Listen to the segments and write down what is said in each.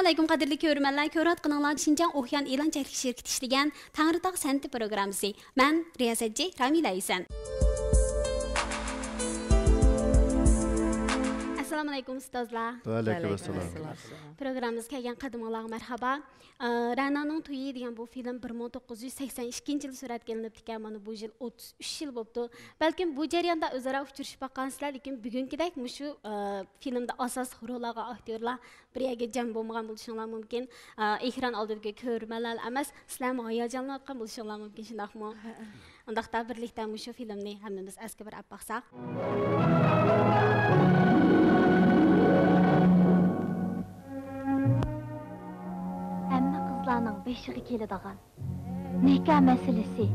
assalomu alaykum qadrli ko'rmanlar ko'rat qilinglar shinjang o'xyan e'lon chaklik shirkiti ishlagan tangritog' santi programmasi man riyosatchi ramila isan assalomu alaykum ustozlar va alaykum assalom programmamizga kelgan qadimaloq marhaba rananing to'yi degan bu film bir ming to'qqiz yuz sakson ikkinchi yil suratga ilinib ekan mana bu yil o'ttiz uch yil bo'libdi balkim bu jarayonda o'zaro uchrashib boqqansizlar lekin bugungidek shu e, filmda asosiy rol aktyorlar bir yerga jam bo'lmagan bo'lishinglar mumkin e, ekran oldidagi ko'rmalar emas sizlar hayajonlanayotgan bo'lishinglar mumkin shundoqmi undaqda birlikda shu filmni hammamiz eski bir olib boqsak beshig'i keladigan nikoh masalasi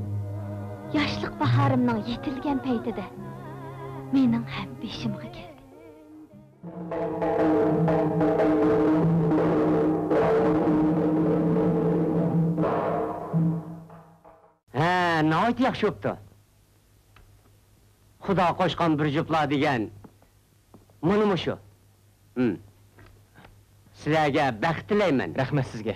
yoshlik bahorimning yetilgan paytida mening ham beshimga keldi ha nihoyat yaxshi bo'pti xudo qo'shgan bir juplar degan mana shu hmm. sizlarga baxt tilayman rahmat sizga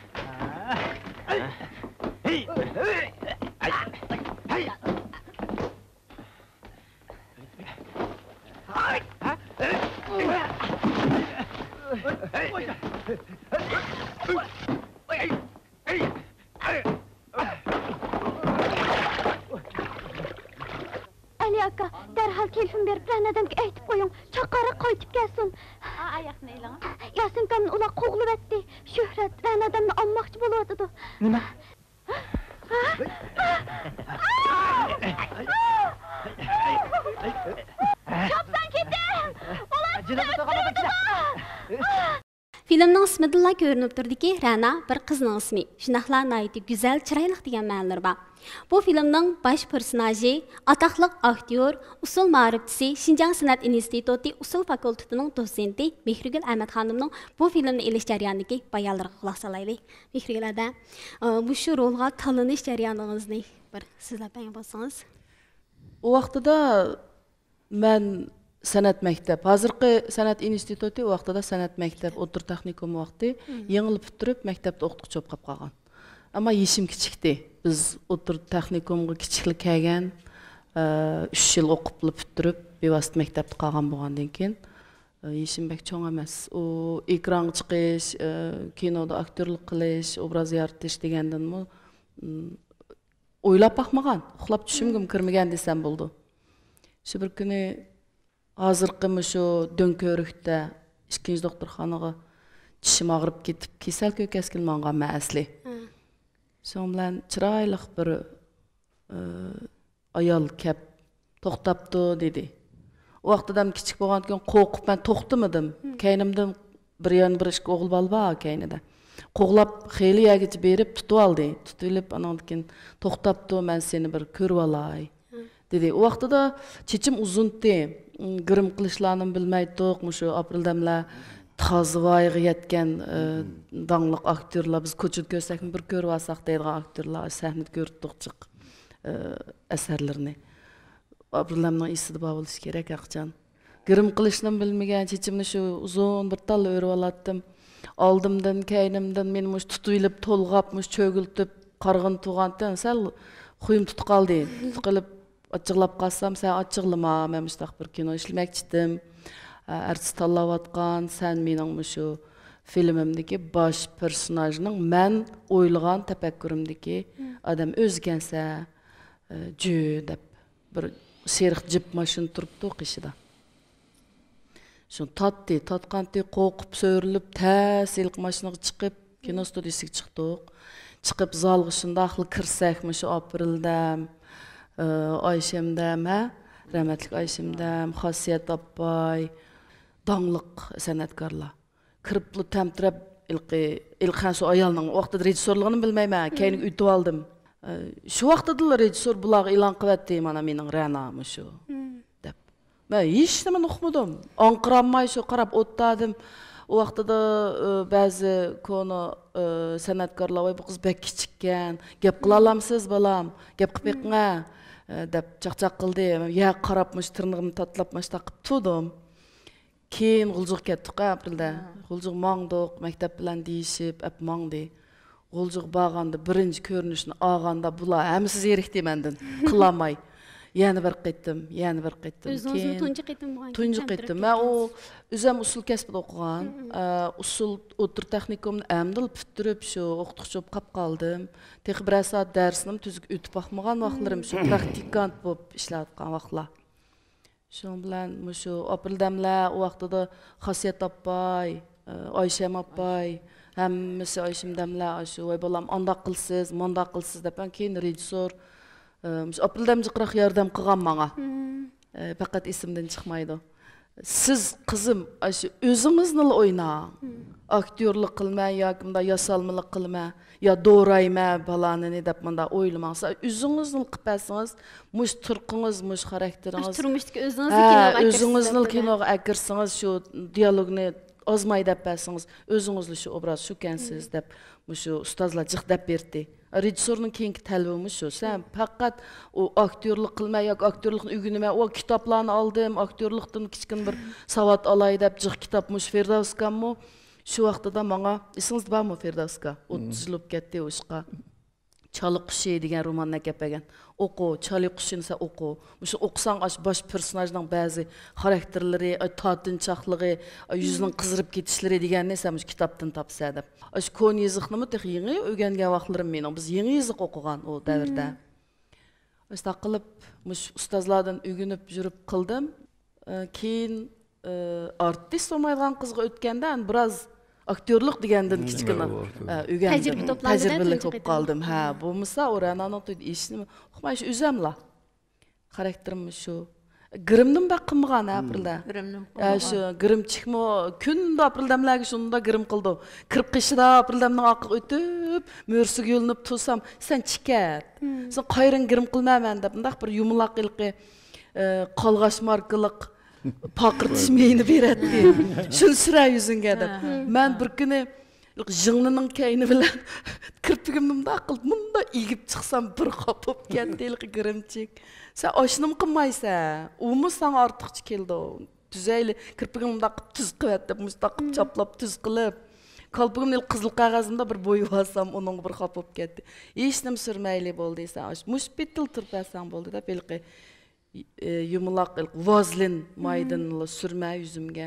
тұрды турдуки рана бір кыздын ысмы шунакла найти гүзел чырайлык деген маанилер бар bu filmning bosh personaji atoqli aktyor usul ma'rifchisi shinjang san'at instituti usul fakultetining dosenti mehrigul ahmadxonimning bu filmni ilish jarayonidagi bayonlariga quloq solaylik mehrigul ada e, bu shu rolga tanlanish jarayoningizni bir so'zlab san'at maktab hozirgi san'at instituti vaqtida san'at maktab o'tir texnikum vaqti Еңіліп hmm. turib maktabda o'qituvchi bo'lib qolib qolgan ammo yeshim біз biz o'tir texnikumga kichiklik kelgan uch yil o'qib bitirib bevosita maktabda qolgan bo'lgandan keyin yeshim bak emas u ekronga chiqish kinoda aktyorlik qilish obraz mm, o'ylab boqmagan uxlab hmm. kirmagan desam bo'ldi азыркы ошо дөңкөрүктө ишкенч доктурханага тишим агырып кетип кесалка өкөсүн мага маасли шоң менен чырайлык бир э, аял кеп токтопту деди убактыдан кичик болгон экен коркуп мен токтомадым кайнымдын бир ягын бир эки огул бала бар кайныда коглап хели ягичи берип тутуп алды тутуп илип анан кийин токтопту мен сени бир көрүп алай деди убактыда чечим узунту грим кылышларын билмей білмей тұқ, мұшы апрелдемле тазывайғы еткен э, даңлық актерлар, биз көчіт көрсәкін бир көріп алсақ дейдіға актерлар, сәхнет көріп тұқ чық э, әсәрлеріні. Апрелдемнің исіді ба болыш керек ақчан. Гүрім қылышның білмеген, чечімні шу ұзон бір тал өріп алаттым. Алдымдан, кейнимден кәйнімден мені мұш тұтуылып, толғап, мұш чөгілтіп, қарғын сал сәл құйым тұтқалды, тұтқылып achchiqlab qolsam san achchiqlama мен mushtaq bir kino ishlamoqchi edim artist tanlayotgan san mening shu filmimdagi bosh personajning man o'ylagan tafakkurimdagi odam o'zgansa ju deb bir seriq jip mashina turibdi qishida shu totdi totqanti qo'rqib so'rilib ta seliq mashinaga chiqib kino studiyasiga chiqdik chiqib zalga shundoq xil kirsakmi oyshimdam ha rahmatli oyshimdam xosiyat oppoy dongliq san'atkorlar kiribli tamtirab ilqi ilhan shu ayolning vaqtida rejissyorligini bilmayman keyin алдым. oldim shu да режиссер bularga e'lon qilyapti mana mening ranam shu deb man hech nimani uqmadim қарап qarab ол u vaqtida ba'zi kono san'atkorlar voy bu qiz gap qila bolam Э, деп жақ қылды я қарапmış мыш тырнагымды татлап мыш тақып турдум кейін кулжук кеттик го э, апрелде кулжук маңдық мектеп маңды ғылжық бағанды бірінші көрінішін ағанда бұла әмісіз эрикти менден yana bir qaytim yana bir qaytim o'zingizni tunji qaytim bo'lgan tunji qaytim man u o'zim usul kasbida o'qigan usul o'tir texnikumni amdil bitirib shu o'qituvchi bo'lib qolib qoldim tehi bir soat darsni tuzuk o'tib boqmagan vaqtlarim shu praktikant bo'lib ishlayotgan vaqtlar shuning bilan u vaqtida xosiyat oppay oysham oppay hammasi oyshimdamlar voy bolam ondoq qilsiz deb keyin Э, апылдам жықырақ ярдам қылған маңа э, пақат есімден шықмайды сіз қызым өзіңізді ойна актерлік қылма яки мындай ясалмылық қылма я дорайма баланы не деп мұнда ойлымаңыз. Өзіңіздің қылып бәсіңіз мұш тұрқыңыз мұш характеріңіз өзіңізді э, киноға әкірсіңіз шо диалогны озмай деп бәсіңіз өзіңізді образ шу кәнсіз деп мұш ұстазла жық деп берді режиссердің кейінгі тәлібімі шо сен пәқат актерлік қылмай ақ актерліктің үгініме о кітапларын алдым актерліктің кішкен бір сауат алай деп жық кітапмыш фердаускамо шу уақытыда маңа есіңізде бар ма фердауска отыз жыл болып кетті ошқа chala qushi degan romanni olib kelib o'qi chala qushini san o'qi shu o'qisang bosh personajning ba'zi xarakterlari қызырып yuzning qizirib ketishlari deganni кітаптан kitobdan topsa deb biz yangi o'qigan u davrda shunaqa qilib ustozlardan o'rganib yurib qildim keyin e, artist актерлық дегенді кичкене үйгәндем тәжірибелі болып қалдым ха болмаса оран орананы ешнеме ұқмайшы үзем ла характерім шу Гырымдым ба кымган э, апрылда. Гырымдым. Э, шу гырым чыкмо күн да апрылдамлагы шунда гырым қылдым Кирп кышыда апрылдамның акы өтүп, мөрсү көлүнүп тусам, сен чикет. Сен кайрын гырым кылмаман деп, мындак бир юмлак илки э, калгаш маркалык пақыртыш мені береді дейді шын сұра өзіңе деп мен бір күні жыңлының кәйіні білән кірпігімді мындай қылып мындай игіп шықсам бір қопып кетті елгі кірімчек сен ашыным қылмайсың умы саған артықчы келді түзәйлі кірпігімді мындай қылып түз қылып деп мұндай қылып чаплап түз қылып kolpugimni ilib qizil qog'ozimda bir bo'yib olsam uningga bir xop bo'lib ketdi hech nima surmayli bo'ldi desa mush bitil turpasam bo'ldi deb ilqi E, yumaloq ilq vozlin maydinli surma yuzimga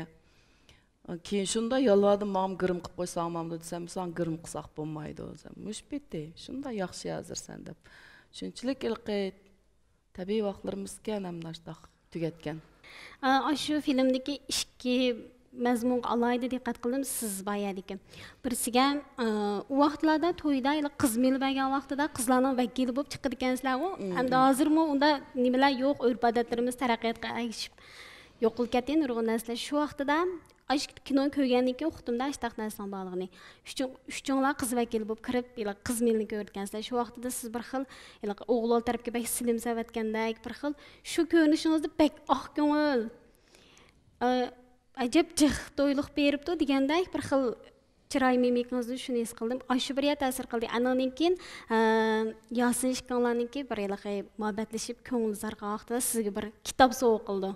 keyin shunday yolvordim mam girim qilib qo'ysang mam desam san girim qilsaq bo'lmaydi desam mush bitti shunday yaxshi yozirsan deb shunchalik ilqi tabiiy vaqtlarimizga ekan tugatgan shu filmdagi ikki mazmunga alohida diqqat qildim siz boyadiki birisiga u vaqtlarda to'yda qiz mil bergan vaqtida qizlarni vakili bo'lib chiqdi ekansizlarku hamda hozirmi unda nimalar yo'q urf odatlarimiz taraqqiyotga ergishib yo'q bo'lib ketgan nurg'un narsalar shu vaqtida kino ko'rgandan keyin uqdimda ashtaq narsaning borligini uchunglar qiz vakili bo'lib kirib qiz milni ko'rayotgansizlar shu vaqtida siz bir xil o'g'lon tarafga bak silim savatgandek bir xil shu ko'rinishingizda bak oq ko'ngil ajab to'yliq beribdi deganda bir xil chiroy mimikingizda shuni his qildim shu bir ta'sir qildi anandan keyin yosin ishkonlarniki bir muhabbatlashib ko'ngilizar qilgan vaqtida sizga bir kitob sovg'a qildi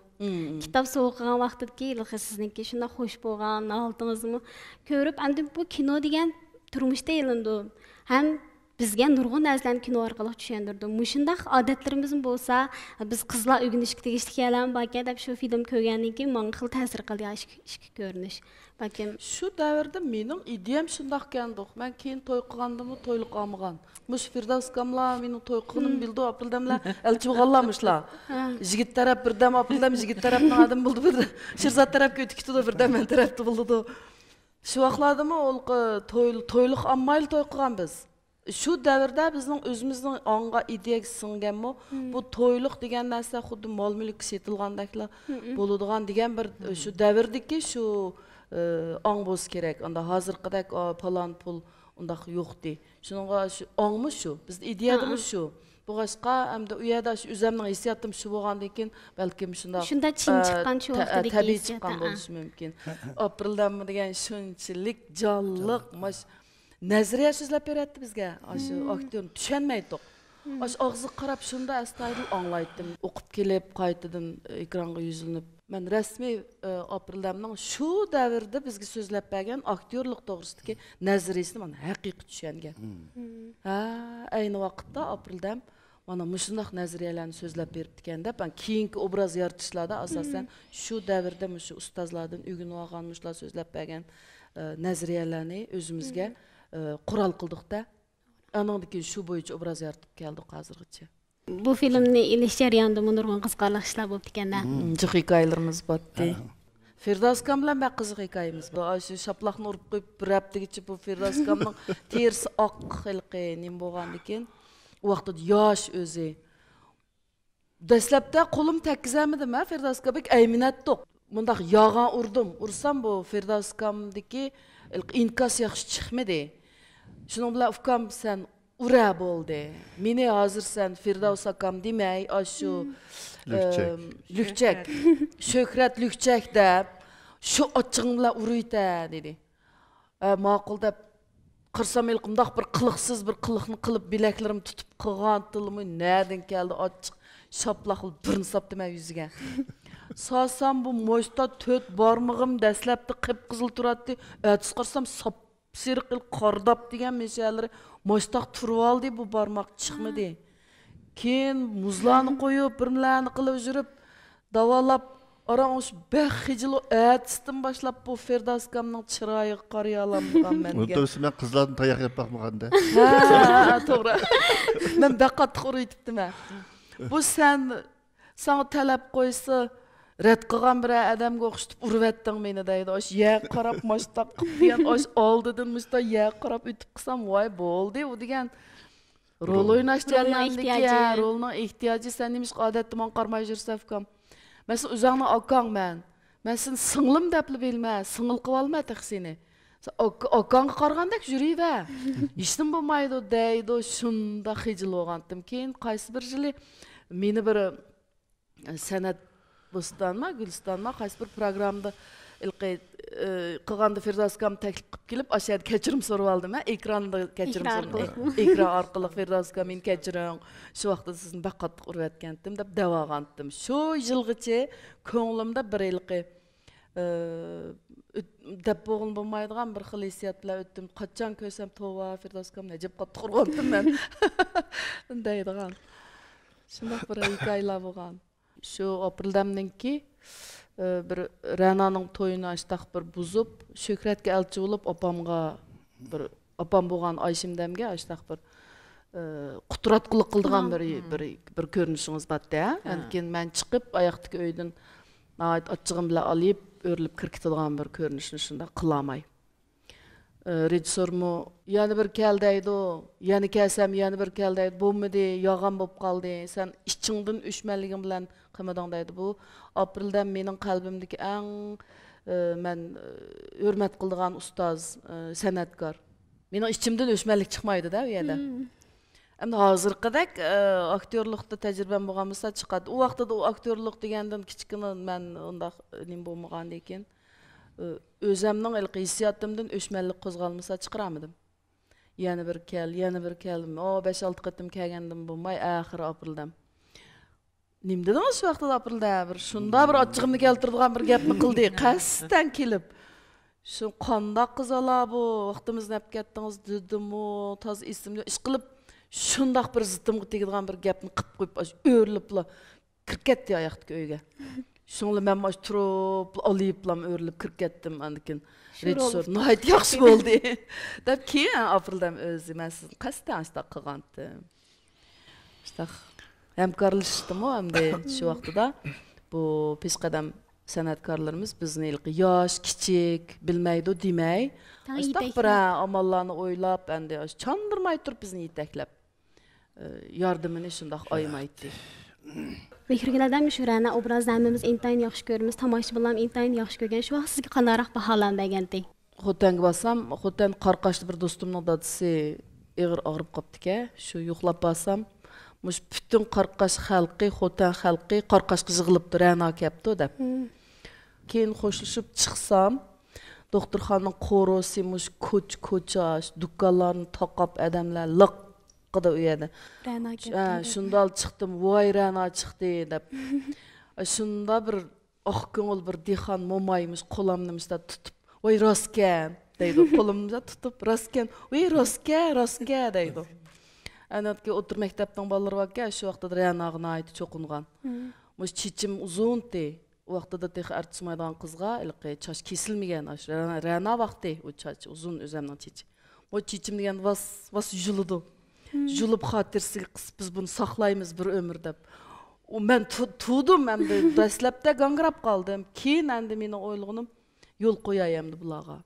kitob sovg'a qilgan vaqtidaki sizniki shunda xush bo'lgan noaltingizni ko'rib endi bu kino degan turmushda ilindi ham бізге нұрғын әзілән кино арқылы түшендірді мұшындақ адәттеріміз болса біз қызла үгінішік тегіштік әлем бәке деп шу фильм көргеннен кейін маған қыл тәсір қылды ішкі көрініш бәкем шу дәуірде менің идеям шындақ келді мен кейін той қылғандымы тойлық қылмаған мұш фирдавс қамла менің той қылғаным білді апылдамла әлчі болғанламышла жігіт тарап бірдәм апылдам жігіт тараптың адам болды бір шерзат тарапқа өтіп кетеді бірдәм мен тарапты болды шу ол тойлық аммайлы той қылған біз shu davrda bizning o'zimizning onga ideyaga singganmi hmm. bu to'yliq degan narsa xuddi mol mulk setilgandakla bo'ladigan bir e, shu davrdagi shu e, ong bo'lsa kerak unda palon pul undaq yo'qdi shu ongmi shu bizni shu кейін бәлкім табиғи шыққан мүмкін деген nəzriyyə sözləb öyrətdi bizgə. Aşı aktyon düşənməydik. Aşı ağzı qarab şunda əstaylı anlaydım. Oqub kelib qaytıdın ekranğa yüzülünüb. Mən rəsmi aprelləmdən şu dövrdə bizgə sözləb bəgən aktyorluq doğrusudakı nəzriyyəsini mən həqiqi düşəngə. Hə, eyni vaxtda aprelləm mana mushundaq nazariyalarni so'zlab beribdikanda man keyingi obraz yaratishlarda asosan shu davrda shu ustozlardan o'rganib olgan shular so'zlab bergan nazariyalarni o'zimizga Э, құрал қылдық та анаңдыкі шу бойынша образ яратып келді қазіргіше бұл фильмні илеш жарыянда мұнырған қызқарлық ішлар болды екен да жық хикаяларымыз болды Фердаскам білән бәк қызық хикаямыз бар. Айсы шаплақны ұрып қойып, бір әптігіче бұл Фердаскамның терісі ақ қылқы нем болған екен. Уақытта яш өзі. Дәсләптә қолым тәккізәмеді мә Фердаскабек әймінәт тоқ. Мұндақ яған ұрдым. Ұрсам бұл Фердаскамдекі инкас яқшы чықмеді. Şununla ufkam sen ura boldi. mine hazır sen Firdavs akam demey aşu hmm. lükçek. Şöhret lükçek de şu açığınla uruyta dedi. E, maqul deb qırsam elqimdaq bir qılıqsız bir qılıqni qılıb bileklerim tutup qılğan tılımı nereden geldi şaplak ol burun sapdı mən yüzüge. Sağsam bu moysta töt barmığım dəsləbdi qıp qızıl turatdı. Ətis qırsam sap сирқыл қордап деген мәселер мойстақ тұрып алды бұл бармақ дей Кен мұзланы қойып бірмілерні қылып жүріп давалап арам осы бәк хижыл әдістін башлап бұл фердаскамның чырайы қарай аламын деген мен таяқ жеп бақмаған да тура мен бәк қатты құрыйтіпті бұл тәләп қойсы рәт қылған бір адамға ұқсытып ұрып мені дейді ош я қарап маштап қылып ош алдыдан мұшта я қарап үтіп қысам ой болды у деген рол ойнаш jarayonidagi rolning ehtiyoji san nemish odatda man qarmay жүрсе ukam man sen o'zingni akang мен singlim bo'lmaydi deydi keyin qaysi bir yili бостанма гүлстанма қайсы бір программды ilqi qilganda ferdoz ukam taklif qilib kelib o'sha yerda kechirim so'rab oldim ekranda kechirim ekran orqali ferdoz uka meni kechiring shu vaqtda sizni baq qattiq urayotgandim deb davo olgandim shu yilgacha ko'nglimda bir ilqi deb bo'g'il bo'lmaydigan bir xil өттім bilan o'tdim qachon ko'rsam qattiq еще опырылдамненки э, бір рәнаның тойына бір бұзып шөкрәтке әлчі болып апамға бір апам болған айшымдәмге аштақпыр құтыратқылық э, қылдыған бір бір бір көрінішіңіз батты ә әнкен мен шығып аяқтық өйдін ачығым біле алып өріліп кіркітілған бір көрінішін шында қыламай E, rej sormu yana bir keldaydi yani kelsam yana bir keldaydi bo'lmadi yog'on bo'lib qoldi san ichingdan o'shmanliging bilan qilmading deydi bu aprelda mening qalbimdagi eng e, man e, hurmat qiladigan ustoz san'atkor meni ichimdan o'shmanlik chiqmaydida u yerda hmm. endi hozirgidek aktyorlikda tajribam bo'lgan bo'lsa chiqadi u vaqtida u aktyorlik degandan kichkina man undoq nima bo'lmagan ekan Э, өзімнің ilqi hissiyatımdan öşmənlik qozğalmasa çıqaramadım. Yəni bir кел, yəni bir kəlim. о, 5-6 қытым келгендім болмай axır апырылдам. Nim dediniz şu vaxtda apırıldı? Bir бір bir açığımı бір bir gapni qildi, qasdan kelib. қанда qanda qız ala bu, vaqtimizni olib ketdiniz dedim o, taz bir bir gapni ketdi Şoňla men maş turup, alyplam örülüp kirip getdim andakin. Rejissor nahayt yaxşı boldy. Dep keyin aprildam özü men siz qasdan işte qılgantdım. İşte hemkarlaşdym hem de şu wagtda bu peşqadam san'atkorlarimiz bizni ilki yosh kichik bilmaydi demay bira amallarni o'ylab endi chondirmay turib bizni Yardımını şundak shundoq oymaydi mehrgilardan mishurani obrazlarimiz intayin yaxshi ko'rimiz, tomoshabinlar intayin yaxshi ko'rgan shu vaqt sizga qandayroq baholan berganding xo'tanga borsam xo'tan qarqashli bir do'stimning dadisi ig'ir og'rib qopdi-ka. shu yo'qlab bo'lsam, mush butun qarqash xalqi xo'tan xalqi qarqashga yig'ilibdi rano kelibdi deb keyin qo'shilib chiqsam doktorxonani qo'rosi mush ko'ch kochash do'konlarni toqab odamlar liq кыды уяда Шындал шықтым чыктым вой рана чыкты деп ә, шында бір ак көңіл бір дихан момайымыз коламнымызда тұтып ой роскен дейді қолымда тұтып роскен ой роске роске дейді әнәтке отыр мектептің балалары бар екен шу уақытта рәнағына айты чоқынған мұз чечим ұзын ти уақытыда тех әртіс майдаған қызға ілқи чаш кесілмеген рәна вақты о чаш ұзын өзімнің чечи о чечим деген вас вас жұлыды жұлып қатерсі қыс біз бұны сақлаймыз бір өмір деп мен тудым әнді дәсләпте гаңырап қалдым кейін әнді мені ойлығыным жол қояйын әнді бұлаға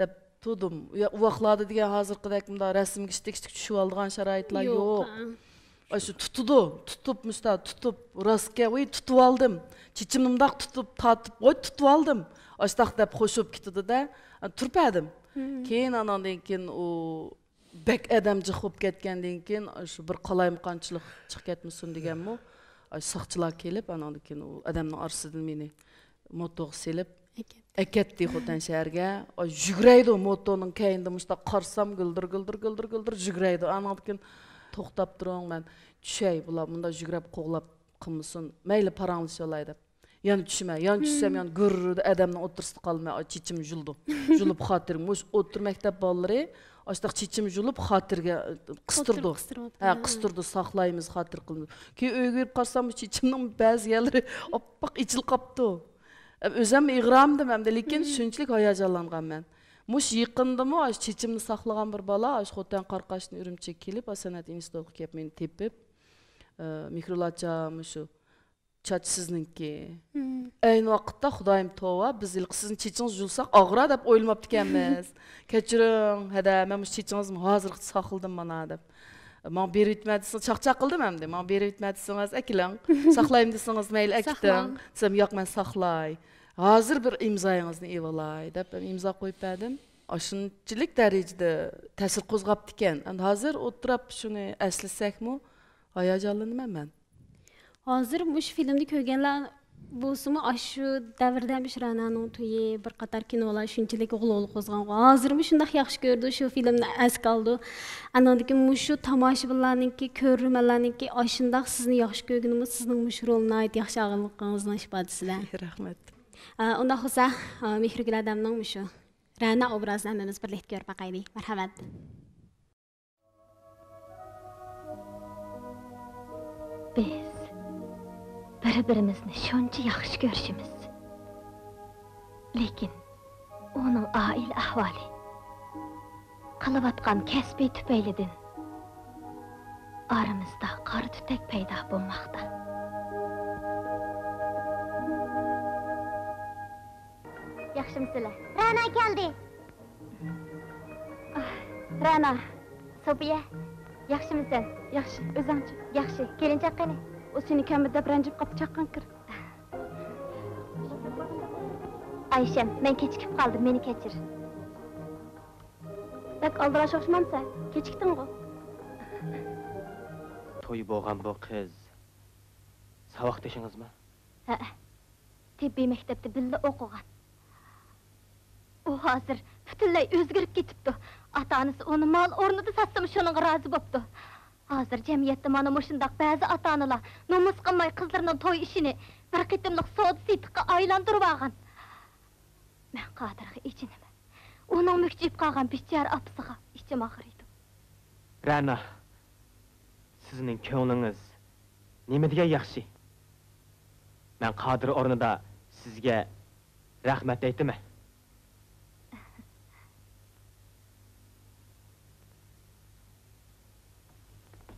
деп тудым уақлады деген қазіргідей мында рәсімгіштік түсіп алған шарайтлар жоқ әсі тұтуды тұтып мұста тұтып раске ой тұтып алдым чечімімді тұтып татып ой тұтып алдым аштақ деп қошып кетеді да «Ә, тұрпадым кейін анадан кейін bak adam jiqib ketgandan keyin shu bir qalaymqonchilik chiqib ketmasin deganmi soqchilar kelib anadan keyin u odamni orasidan meni motoga selib әкетті хотан шәрге жүгірейді мотоның кәйінде мұшта қарсам гүлдір гүлдір гүлдір гүлдір жүгірейді анан кейін тоқтап тұрған мен түшәй бұла мұнда жүгіріп қоғлап қылмысын мәйлі параңлыша олай деп яны түшіме яны түшсем яны көрді адамның отырсы қалмай чечім жұлды жұлып қатырым осы отыр мектеп балалары аштақ чечим жулуп хатырга кыстырды э, кыстырды ә, саклайбыз хатыр кылып кийин өйгөрүп кирип карсам баз баазы аппак ичил капты. Ә, өзүм ыйгырамдым эмне лекин аяжаланган мен. муш жакындамы аш чечимди саклаган бир бала аш хотан каркаштын үрүмчүгө келип а санат институтуга келип мени тепип ә, микролача мушу чач сизники ayni vaqtda xudoyim tovba biz ilqi sizni chechingiz yuvsak og'ra deb o'ylamabdi ekanmiz kechiring hada man bu chechingizni hozir saqladim mana deb man berib yetma desangiz chaqchaq qildim hamda man berib yetma desangiz akilang saqlayim desangiz mayli akiting desam yo'q man saqlay hozir bir imzoyingizni evalay deb imzo qo'yib berdim shunchalik darajada ta'sir qo'zg'abdi ekan hozir o'tirib shuni eslasakmi hayajonlanaman man hozir mush filmni ko'rganlar bo'lsimi shu davrda shuranani to'yi bir qator kinolar shunchalik g'ulg'ul qo'zg'an hozirmi shundoq yaxshi ko'rdi shu filmni esga oldi anandiki mushu tomoshabinlarniki ko'rmanlarniki shundoq sizni yaxshi ko'rganimiz sizning mush rolni yaxshi og'inligingizni isbotsizlar rahmat undoq bo'lsa mehr guladamning mushu rana obrazini hammamiz birlikda ko'rib boqaylik marhamat biz bir-birimizni shuncha yaxshi ko'rishimiz. Lekin uning oil ahvoli qilayotgan kasbi tufaylidan oramizda qor tutak paydo bo'lmoqda. Yaxshimisizlar? Rana keldi. Ah, Rana, Sofiya, yaxshimisan? Yaxshi, o'zingchi? Yaxshi. Kelinchaq qani? u seni kamida мен qolib chaqqankir aysham men kechikib qoldim meni kechir bak to'y bo'lgan bu qiz saboqdashingizmi ha tibbiy maktabda birga o'qigan u hozir butunlay o'zgarib ketibdi ota onasi uni mol o'rnida satsam shuniga rozi bo'pti Азыр жәмиетті маны мұшындақ бәзі атаныла, нұмыс қымай қызларының той ішіне, бір қиттімлік соғды сейтіққа айландыр баған. Мән қадырғы ішінімі, оның мүкчейіп қаған біштер апсыға ішім ағыр едім. Рәна, сізінің көңіңіз немедіге яқши? Мен қадыр орныда сізге рәхмет дейтімі?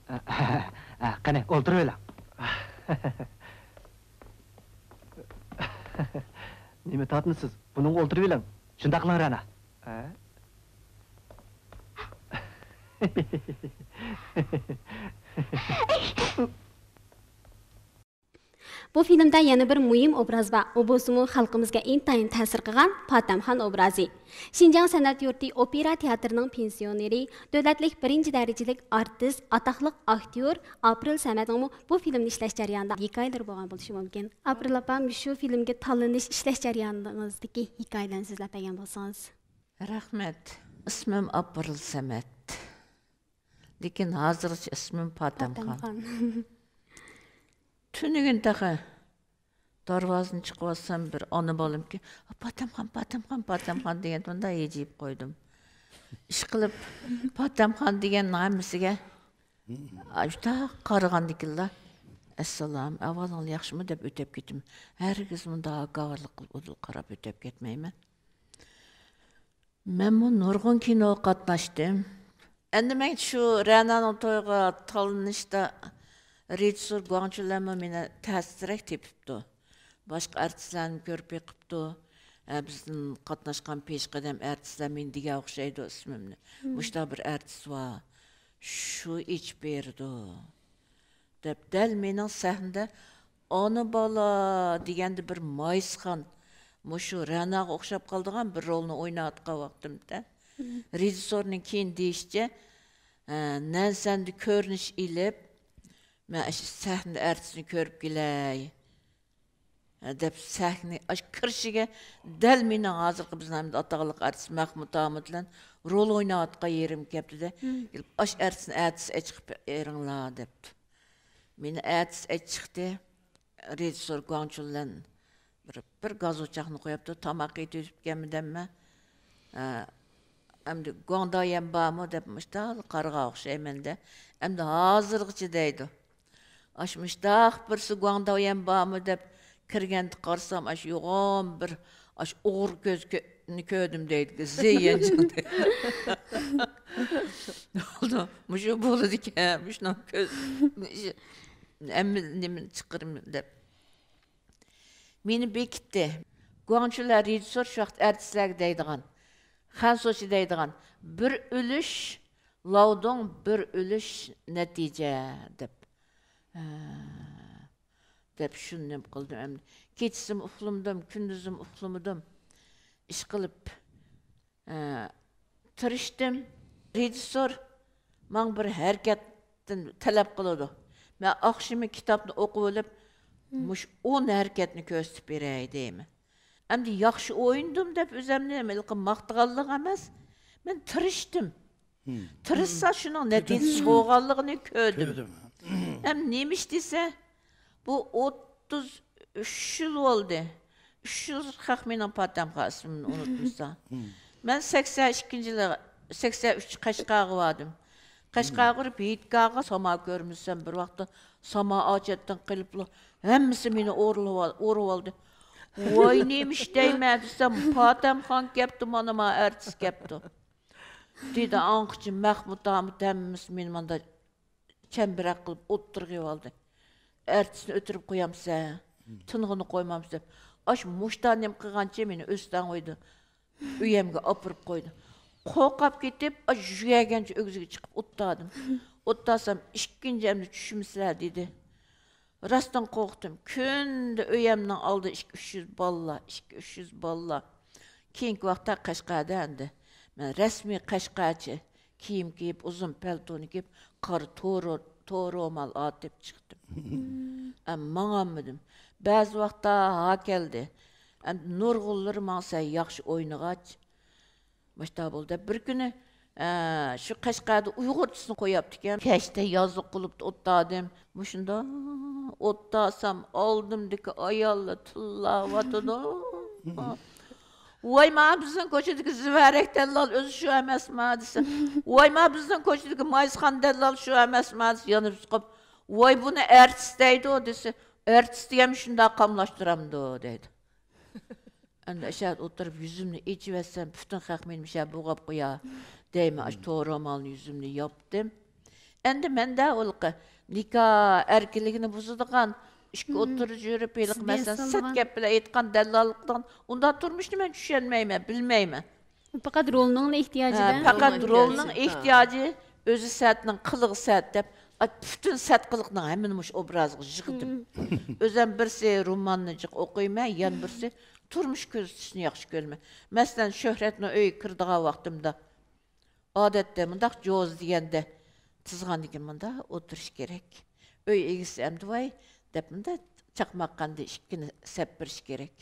қане олтыр өлі неме татынсыз бұның олтыр өлің шында қылың рана bu filmda yana bir muhim obraz va u bo'lsimi xalqimizga intayin ta'sir qilgan potamxon obrazi shinjang san'at yurti opera teatrining pensioneri davlatlik birinchi darajalik artist atoqli aktyor april samadmi bu filmni ishlash jarayonida hikoyalar bo'lgan bo'lishi mumkin april opam shu filmga tanlanish ishlash jarayonimizdagi hikoyalarni so'zlab bergan bo'lsangiz rahmat ismim april samat lekin hozircha ismim potamxon тақа дарвазын шығып алсам бір оны балам ке батамхан батамхан батамхан деген сонда ежейіп қойдым ishqilib potamxon degan namisiga juda qaragan ekanlar assalom ahvoling yaxshimi deb o'tib ketdim hargiz bunday gavarlik udil qarab o'tib ketmayman man bu нұрғын kino qatnashdim endi мен shu ranani to'yga rejissor guangchilarmi meni ta'sirrak tepibdi boshqa artistlarni ko'rib yiqibdi bizni qatnashgan peshqadam artistlar meni diga o'xshaydi ismimni mushta bir artist bor shu ich berdi deb dal mening sahnada ona bola deganda bir moyisxon mushu ranaga o'xshab qoldigan bir rolni o'ynayotgan vaqtimda rejissyorning keyin deyishicha nansandi ko'rinish ilib мен әші сәхне әртісін көріп келәй ә, деп сәхне аш кіршіге дәл менің азырқы біздің атағылық әртіс мәхмұт ахмұтлан рол ойнап атқа ерім кепті де аш әртісін әртіс әчіп еріңла депті мені әртіс әчіқті режиссер гуанчуллан бір бір газ ошағын қойыпты тамақ ет өтіпкенмін ме ә, әмді гуандайым ба ма деп мұштал қарға ұқшаймын де әмді азырғычы дейді ашмыштах бір сугуаңда оян бамы деп кіргенді қарсам аш юғам бір аш уғыр көз көрдім дейді зейен oldu muşu bolu dike muşun köz emmi nemin çıkırım dep meni bekitti Guançular rejissor şaxt ertisler deydigan Xansoçi deydigan bir ülüş laudon bir ülüş netice dep dep şunnem kıldım emni. Geçsim uflumdum, kündüzüm uflumudum. İş kılıp e, tırıştım. Rejissor man bir hareketini talep kılıdı. Ben akşamı kitabını okuyup muş on hareketini gösterip bereyim deymi. Emdi yaxşı oyundum dep özemni melki maqtığanlıq emas. Men tırıştım. Tırışsa şunun neticesi olğanlığını gördüm. Hmm. Hem neymiş dese, bu 33 yıl oldu. 3 yıl kalk benim patam kasımını unutmuşsan. ben 82. yılı, 83 Kaşkağı vardım. Kaşkağı girip hmm. Yiğitkağı sama görmüşsem bir vakti sama etten kılıplı. Hemisi beni oru oldu. Oy neymiş değmedisem patam kan kepti manıma ertesi kepti. Dedi anıkçı Mehmut Ahmet hemimiz benim anda çembirak kılıp oturgayıp aldı. Ertesini ötürüp өтіріп tınığını koymamız deyip. Aş muştanem kıganca beni қойды koydu. Üyemge қойды koydu. Korkap ketip, aş jüyegence ögüzüge çıkıp ottadım. Ottasam ikinci emni düşümsüler dedi. Rastan korktum. Kündü üyemden aldı 200 balla, vaqtda qashqada endi. мен рәсми qashqachi kiyim kiyib, uzun paltoni kiyib, qora to'ri ro'mol otib chiqdim hmm. manolmadim ba'zi vaqtda ha keldi nurg'ullar mansa yaxshi o'ynag'ach boshda bo'ldi bir kuni shu e, qashqarda uyg'urchisini qo'yapti ekan kashda yozliq qilib o'ttadim shunda o'ttasam oldimdagi ayollar tillayotidi Vay ma bizden koçuduk züverek dellal özü şu emes madisi. Vay ma bizden koçuduk mayıskan dellal şu emes madisi yanıp çıkıp. Vay bunu ertesi deydi o desi. Ertesi diyem şunda kamlaştıramdı deydi. Anda aşağı oturup yüzümünü içiversem bütün hakmini şey buğap koya. Deyme aç toğramalın yüzümünü yaptım. Endi mende olqı nikah erkiliğini buzuduğun ishga o'tiruvchi yurib yiqmasin sat gaplar aytgan dallollikdan undan turmushni man tushunmayman bilmayman faqat rolning ehtiyojidan faqat rolning ehtiyoji o'zi satning qilig'i sat deb butun satqiliqni hammani mush obrazga yig'dim o'zim birsi romanni o'qiyman yana birsi turmush ko'rsatishni yaxshi ko'raman masalan shuhratni uyga kirdigan vaqtimda odatda mundoq jo'z deganda tizg'andikin munda o'tirish kerak uy egisi amdivoy Dedim de çakmakkan da işkini seppiriş gerek.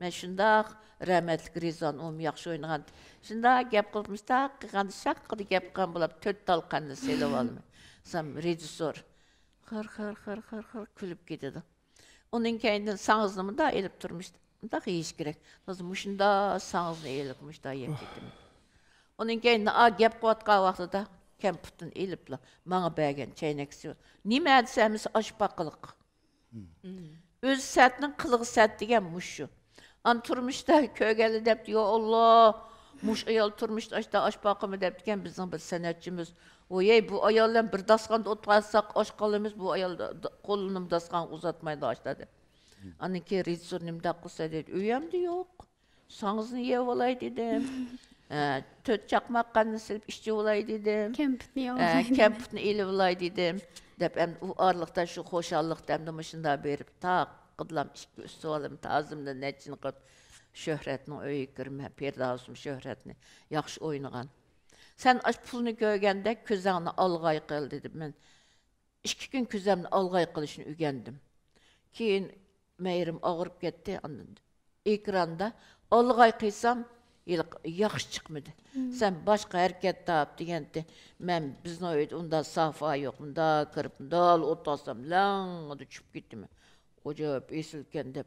Мен шындақ рәмәтлік Ризан ом яқшы ойнаған. Шындақ гәп қылмыз та қыған шаққыды гәп қылған болып төрт талқанды сөйлеп алдым. Сам режиссер қыр қыр қыр қыр қыр күліп кетеді. Оның кейін саңызымды да еліп тұрмышты. Мындақ еш керек. Сосын мұшында саңызны еліпміш да еп кеттім. Оның кейін а гәп қуатқан уақытыда кәмпіттін еліпті. Маңа бәген чәйнек сүйі. Неме әдісәміз ашпақылық. o'zi hmm. satni qilig'i sat degan mush shu an turmushda ko'gali debdi yo olloh mush ayol turmushda ashda osh boqimi debdikan bizning bir san'atchimiz o'yey bu ayol bilan bir dastonda o'tirsak osh qolamiz bu ayol qo'lini dastonga uzatmaydi oshda deb andan keyin rejissor nimdaq qilsa deydi uyamda yo'q song'izni yeb olay dedim to'rt chaqmoq qandni silib ichib olay dedim kamputni kamputni ilib olay dedim деп әмді ұарлықта шу қошаллықта әмді мұшында беріп тақ қыдылам ішкі үсті алым тазымды нәтижін қып шөһрәтнің өйі кірме пердаусым шөһрәтні яқшы ойнаған сән аш пұлны көргенде көзаңны алғай қыл деді мен ikki kun ko'zamni olg'ay qilishni o'rgandim кейін mayrim og'rib кетті ekranda алғай қисам yaxşı çıxmıdı. Hmm. Sən başqa hərəkət tap deyəndə mən bizim öyüd onda safa yox, bunda qırpındal otasam lan düşüb getdim. Ocaq esilkən də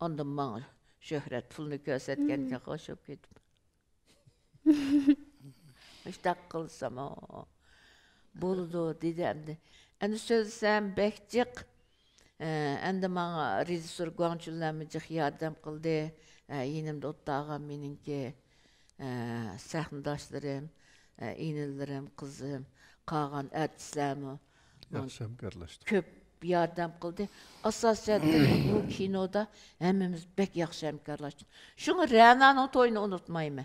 anda mən şöhrət pulunu göstərgən ki, hmm. xoşub getdim. İşte qılsam o. Buldu dedəmdi. Əndi sözsəm bəkcik. Əndi e, mənə rejissor Qonçullamıcıq yardım qıldı. enim ee, dottağım meninki e, sahnedaşlarım, enillerim, kızım, kalan erteslerim. Akşam karlaştı. Köp yardım kıldı. Asasen bu kinoda hemimiz pek yaxşı hemkarlaştık. Şunu Rena'nın toyunu unutmayma.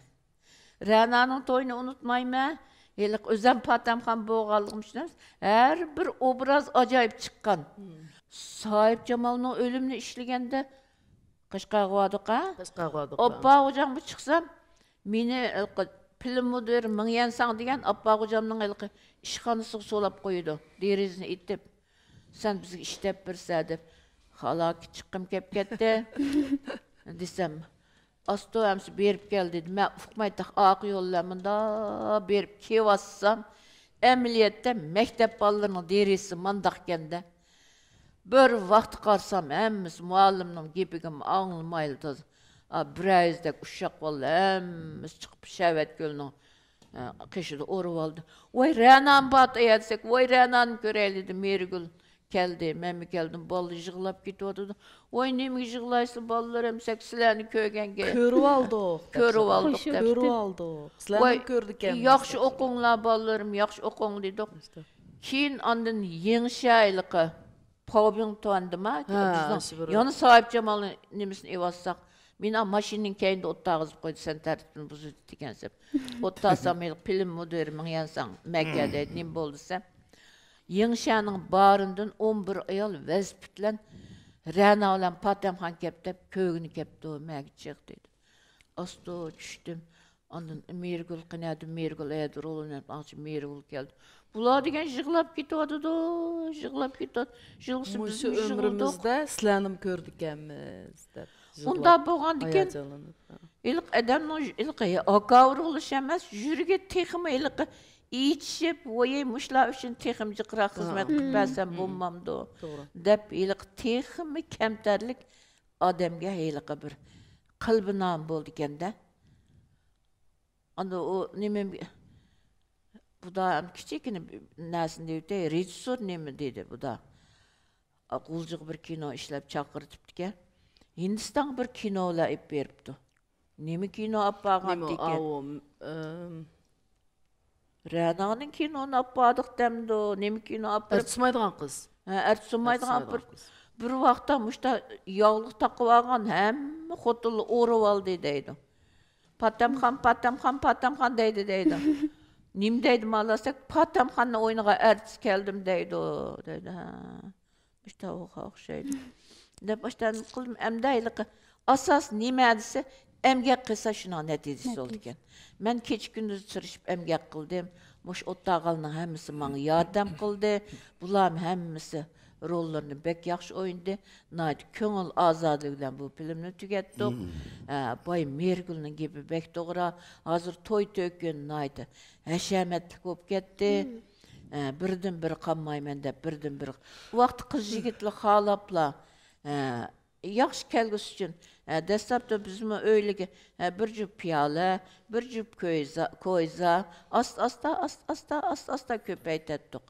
Rena'nın toyunu unutmayma. Elik özem patamxan boğalığım işlemiz. Her bir obraz acayip çıkan. Hmm. Sahip Cemal'ın ölümünü de. кышка кубадыкка кышка кубадыкка оппа кожам чыксам мени film müdür ming yansang degan oppa hocamning ilqi ishxonasiga so'lab qo'ydi derizani itib san bizga ishlab bersa deb halokka chiqqim kelib ketdi desam berib kel dedi berib bir vaqt qarsam hammasi muallimning gapiga anglamaydi toza biraizdek uşak bol hammasi chiqib shavat ko'lning e, qishida o'rib oldi voy Ой, Ренан көрәліді voy ranani ko'raylik dedi merigul жығылап men mi keldim bolalar yig'lab ketyotdi voy nimaga yig'laysiz bolalarim sak sizlarni ko'rganga ko'rib oldik ko'rib yaxshi o'qinglar bolalarim yaxshi o'qing keyin пауабың туандыма яны сабап жамалы немесін ивассақ мен а машинаның кейінде оттағызып қойды сен тәртібін бұзды дегенсіп оттасам ел пілім мұдірімің янсаң мәкеде, не болды сен еңшаның барындан 11 айыл вәзіп бітлән рәна олан патамхан кептеп көгіні кепті мәгі чық дейді Осты түштім Ondan Mirgul qınadı, Mirgul edir, olun, anca Mirgul келді. бұла деген жығылап кетіп жатады жығылап кетіп жатады біз өмірімізде сіләнім көрдікенбіз деп онда болған екен ilk adamın ilki akavruğuluş emez, jürge tekimi ilki içip oyu muşla üçün tekimcikra hizmet kıpasam bulmamdı. Dep ilk tekimi kemterlik adamga ilki bir. Kalbinam boldu kende. Anda o nemem бұда кішкене нәсінде өте режиссер неме дейді бұда құлжық бір кино ішләп шақыртып тіке Hindistan bir kinolar ip beribdi nima kino olib borgan ekan ra'noning kinoni olib bordik damdi nima kino olib berib artsunmaydigan qiz artsunmaydigan bir bir vaqtda mushta yog'liq taqib olgan hamma xotinlar o'rib oldi deydi patamxon patamxon patamxon deydi deydi Nimdeydim alasak, patam hanna oyunuğa ertesi geldim deydi o. Deydi ha. İşte o şeydi. Ne baştan kıldım emdeylik. Asas nime emge kısa şuna neticesi oldu iken. Ben keç gündüz sürüşüp emgek kıldım. Muş ottağalının hemisi bana yardım kıldı. Bulam hemisi. rollarını bek yaxşı oynadı. Nayt köngül azadlıkla bu filmni tükettik. Hmm. E, Bay Merkel'nin gibi bek doğru hazır toy tökün nayt həşəmətlik olub getdi. Hmm. E, birden bir kanmaymen de birden bir. Vakti kız jigitli halapla e, yaxşı kelgüsü için e, destapta bizim öyle ki e, bir cüp piyale, bir cüp koyza, koyza, asta asta asta asta asta asta köpeytettik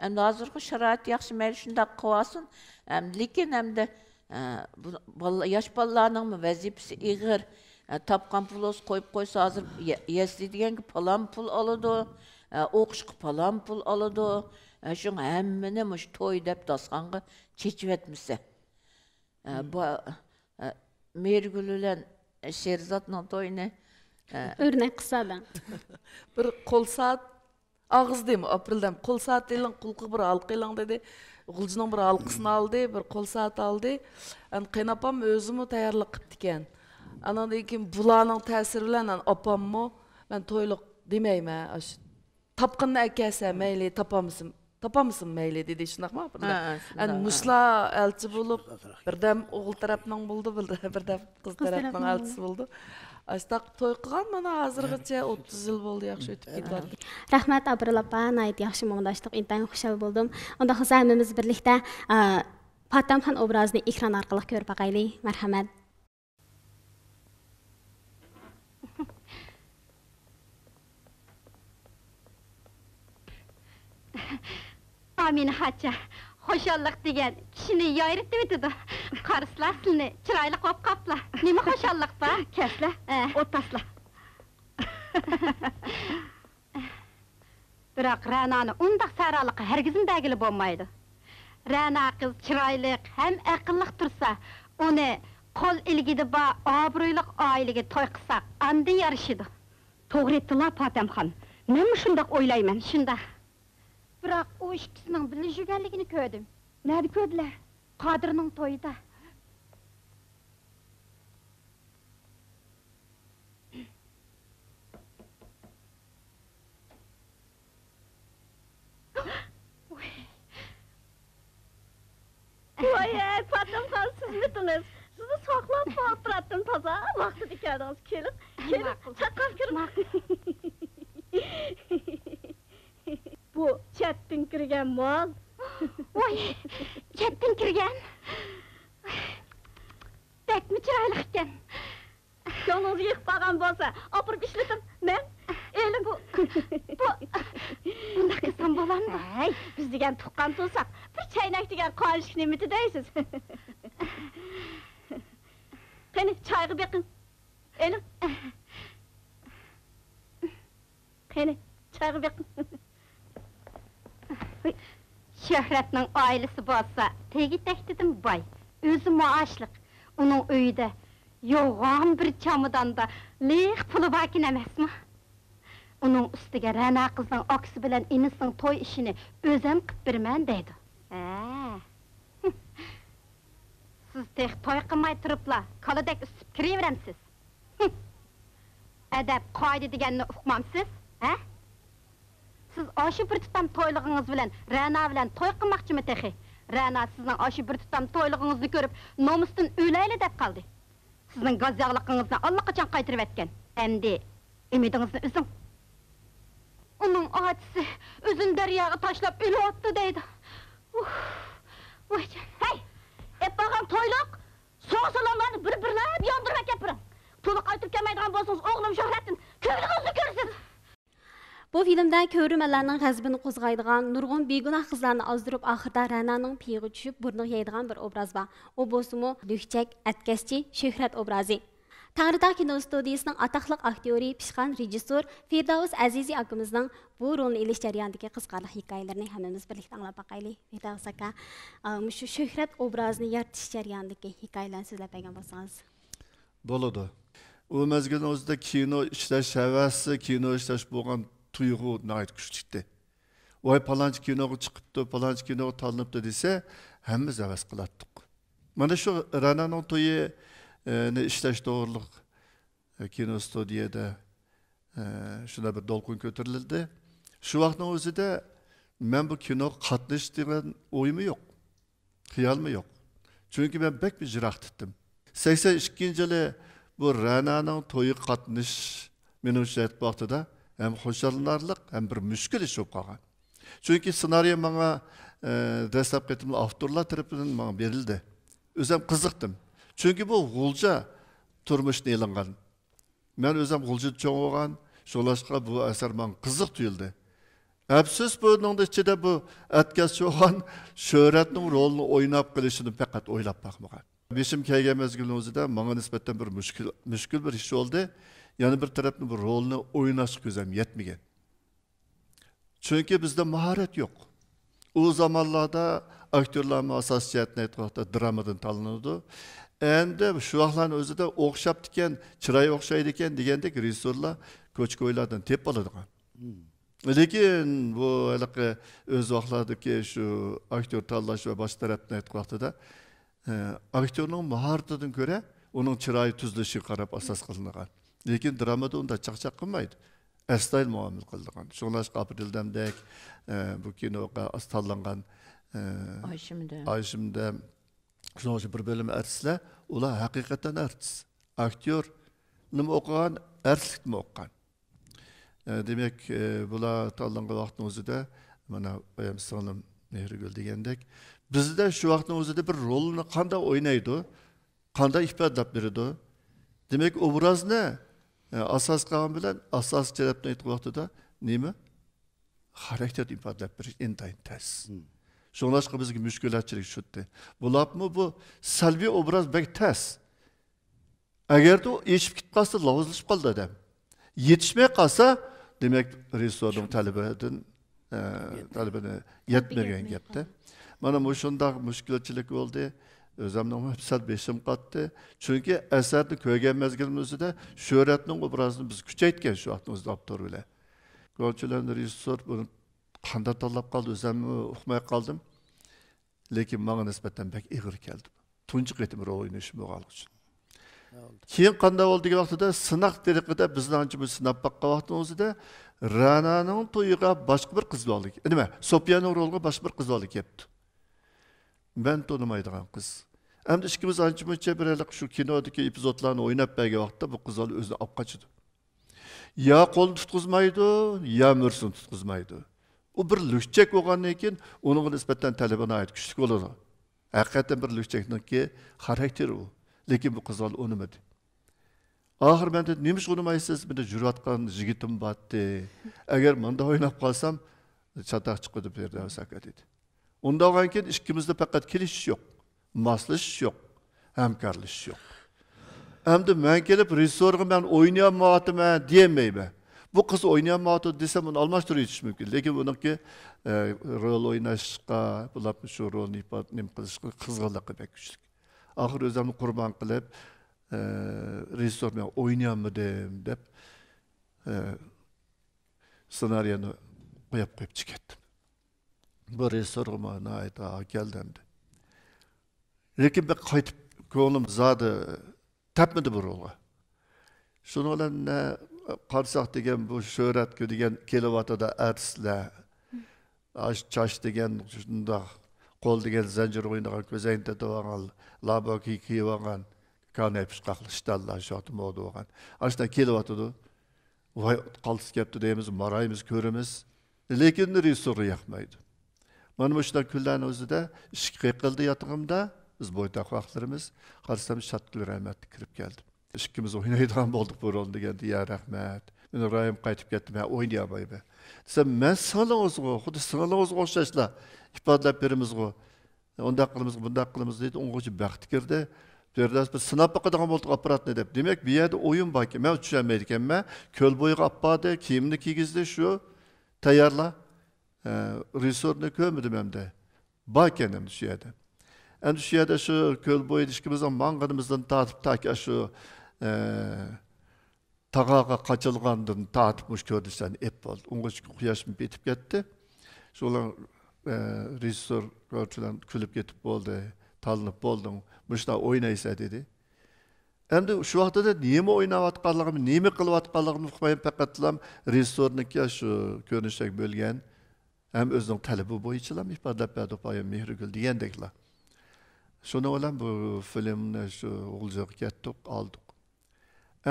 әмді азырғы шарат яқшы мәл шындақ қыласын әмді лекен әмді яш балаларның вәзипісі иғыр ә, тапқан пұл осы қойып қойса азыр езді дегенге палан пұл алады ә, оқышқы палан пұл алады үшін ә, әмміні мұш той деп дасқанға чечіп әтмісі мергүл үлән шерзатның тойыны Örnek kısadan. Bir kol saat Ağızdayım aprildem kol saat elin kulku bir halkıyla dedi. bir halkısını aldı, bir kol saat aldı. Yani қыпты екен tayarlık кейін Anan deyken bulanın tesiriyle apam mı? Ben toyluk demeyim ha. Tapkınını ekese meyli tapamısın. Tapamısın meyli dedi şunaq mı? Yani muşla elçi bulup, birdem болды buldu. Астак той кылган мына азыргыча 30 жыл болду, жакшы өтүп кетип Рахмат Абрыл апа, найт жакшы моңдаштык, интайын хушал болдум. Онда хыза эмимиз бирликте Паттамхан образын экран аркылуу көрүп акайлы. Мархамат. Амин хача. hoşallık digen, kişini yayrıp demedi de. Karıslar silini, çıraylı kop kapla. Nemi hoşallık da Kesle, eh. ot tasla. Bırak Rana'nı undak saralıkı hergizin dägili bolmaydı. Rana kız çıraylık, hem akıllık tursa, onu kol ilgidi ba abroyluk ailege toy kısak, andı yarışıdı. Toğrettilar Patemhan, men mi şundak oylayman, şundak? Бірақ о ішкісінің білі жүргәлігіні көдім. Нәді көділер? Қадырның vay! Oye, patron siz miydiniz? Sizi saklap hatırattım paza, vakti dikerdiniz, kelip, kelip, çakal kırmak. Bu chattin kirgan mol. Voy, chattin tek mi chiroyli ekan. Yolg'iz yiqpagan bo'lsa, opirib ishlatib, men Eli bu, bu, bunda qilsam bo'larmi? Ay, biz degan tuqqan to'saq, bir chaynak degan qonishik nimiti deysiz. Qani, choyga beqin. Eli. Qani, choyga beqin. Şöhretning ailesi bolsa, tegi tektidim bay, özü maaşlıq. Оның öyüde, bir чамыдан да, liq pulu bakin emasmi? Onun üstüge Rana qızın oksi bilen inisinin toy işini özem qıp birmen deydi. Ee. Siz tek toy qılmay turupla, kaladek üstüp kiriveremsiz. Edep, qaydı Siz aşı bir tutam toylığınız bilen, Rana bilen toy kılmakçımı tehi? Rana sizin aşı bir tutam toylığınızı görüp, nomustun öyleyle dep kaldı. Sizin gaz yağlıqınızı Allah kaçan kaytırıp etken. Endi, ümidinizni üzün. Onun acısı, üzün deryağı taşlap ölü attı deydi. Uff, vay can. Hey! Hep bakan toyluk, soğuk salamlarını bir birlap yandırmak yapırın. Pulu kaytırıp gelmeydiğen bolsanız oğlum Şöhrettin, köylünüzü görürsünüz. Bu filmdə körülmələrin qəzbini qozğaydıran, nurgun begunah qızlarını azdırıb ақырда Rənanın piyiği түшіп burnu yeydigan bir obraz var. O bosumu lükçək, ətkəsçi, şöhrət obrazı. Tağrıda kino studiyasının ataqlıq aktyori, pişqan rejissor Firdavuz Əzizi akımızın bu rolunu eliş cəryanındakı qızqarlıq hekayələrini həmimiz birlikdə anlab baqaylı. Firdavuz e, kino туйгуу наагайт күчтүктө ой паланчы киного чыгыптыр паланчы киного талыныптыр десе hamimiz havas qiladiq mana shu ranani to'yini e, doğruluk to'g'riliq e, kino studiyada shunday e, bir dolqin Şu shu vaqtni o'zida ben bu kino qatnash degan yok, yo'q mı yok? Çünkü ben bak jirax tutdim sakson ikkinchi yili bu ranani to'yi qatnash meni uchratib vaqtida hem hoşallarlık hem bir müşkül iş olup kalgan. Çünkü senaryo bana e, destek ketimli avtorlar tarafından bana verildi. Özüm kızıktım. Çünkü bu gulca turmuş neylengan. Ben özüm gulca çoğun olgan, şolaşka bu eser bana kızık duyuldu. Hepsiz bunun içinde bu etkes çoğun şöhretinin rolünü oynap kılışını pekat oylap bakmagan. Beşim kelgen mezgilin o'zida menga bir mushkul mushkul bir iş bo'ldi yani bir tarafın bu rolünü oynash ko'zam yetmagan. Chunki bizda mahorat yo'q. U zamonlarda aktyorlarni asosiy jihatini aytmoqda dramadan tanlanadi. Endi shu vaqtlarni o'zida o'xshab ekan, chiroyi o'xshaydi ekan degandek rejissyorlar ko'chko'ylardan tep oladigan. Hmm. Lekin bu haliqi o'z vaqtlaridagi shu aktyor tanlash va boshqa tarafni aytgan vaqtida e, aktyorning mahoratidan ko'ra uning chiroyi tuzlishi qarab asas qilingan lekin dramada unda chaqchaq qilmaydi astoyil muomil qildigan shunlashqa aprildamdek e, bu kinoga tanlangan e, oyshimda oyshimda shuning uchun bir bo'lim artistlar ular haqiqatdan artist aktyor nima o'qigan artistlikni o'qigan e, demak bular tanlangan vaqtni o'zida mana oyam singlim mehrigul degandek bizda shu vaqtni o'zida bir rolni kanda oynaydı, kanda ifodalab beradi Demek obraz ne asas кылган белән асас таләпне әйткән вакытта неме? Характер ипадлап бер интайын тәс. Шуңлашка безгә мөшкиләтчелек шутты. Бу лапмы бу салби образ бәк тәс. Әгәр ту ешіп китеп калса, лавызлышып калды адам. Yetişmeye kalsa demek resorun talebeden e, talebene yetmeyen gapti. Mana bu shunday mushkulchilik bo'ldi özlemnoma sal beshim çünkü eserde asarni ko'rgan mezgilimizda shuhratning obrazini biz kuchaytgan shu vaqtni o'zida avtor bilan golchilarni rejissor buni qanday tanlab qoldi o'zim uqmay qoldim lekin manga nisbatan bak ig'ir keldi tunji qitim rol o'ynashim bo'lgani uchun keyin qanday bo'ldi degan vaqtida sinaq tiriqida bizni ancha sinab boqqan vaqtni o'zida ra'naning to'yiga boshqa bir qiz nima sopiyani roliga başka bir qiz olib kelibdi ben tanımaydıgan kız. Әмді ішкіміз анчымынча бір әлік шу кинодегі эпизодларын ойнап бәге вақытта бұл қызал өзі алып қачыды. Я қолын тұтқызмайды, я мүрсін тұтқызмайды. О бір лүшчек болғаннан кейін оның нисбәтен талабына айт күштік болады. Әқиқатан бір лүшчекніңке характері ол. Lekin bu қызал өнімеді. Ahir ben dedi, neymiş unutmayısınız? Bir de jüratkan jigitim battı. Eğer manda oynap kalsam, çatak çıkıyordu bir de dedi. Ondan ki işkimizde fakat kiliş yok yok, maslahish yo'q hamkorlashish yo'q endi man kelib rejissyorga man o'ynayolmayapman deyolmayman bu qiz o'ynayolmayapti desam uni almashtirib yetish mumkin lekin uniki e, rol o'ynashga bular shu şey rolni nima qilishga qizg'inliqi kuchli oxiri o'zimni qurbon qilib e, rejissyor man o'ynayolmadim deb e, ssenariyni qo'yib qo'yib chiqib ketdim bu rejissyorga man geldim de lekin bir qaytib ko'nglim zodi tapmidi bir o'g'li shuni ne qarsoq degan bu sho'hratku degan kelyotidi artistlar chosh degan shundoq qo'l degan zanjir o'ynagan ko'zang tatib olgan laboki kiyib olgan kanepis qaqlishdanlar shoti moda bo'lgan ana shunday kelyotidi voy qaltis kelibdi deymiz maraymiz ko'ramiz lekin resurs yoqmaydi mana bu shunaqa kunlarni o'zida ishqi qildi yotg'imda biz bo'ydoq vaqtlarimiz qarasam shatgul rahmat kirib keldi ikkimiz o'ynaydigan bo'ldik bu rolni deganda ya rahmat meni royim qaytib ketdi man o'ynayolmayman desam man singlingiz xuddi singlingiz o'xshashlar ifodalab beramiz g'u undoq qilamiz bundoq qilamiz deydi on baxti kirdi bu yerda bir sinab boqadigan bo'ldik apparatni deb demak bu yerda o'yin bor ekan man tushunmaydi ekanman ko'l Köl olib bordi kiyimni kiygizdi shu tayyorla e, resurni ko'midi manda bor ekan shu yerda Endüstriyada şu köl boyu ilişkimizden, manganımızdan tartıp ta ki şu e, tağağa kaçılgandın tartıpmış kördüsen ep oldu. Unguç kuyasım bitip gitti. Şulan e, rejissör görçülen külüp getip oldu, talınıp oldun, müşta oynaysa dedi. Endi şu vaqtda da nima o'ynayotganligimni nima qilayotganligimni uqmay faqatlam rejissyorniki shu ko'rinishda bo'lgan ham o'zining talabi bo'yicha ham ifodalab berdi poya mehrigul degandeklar shuning bilan bu filmni shu o'ljaga ketdik oldik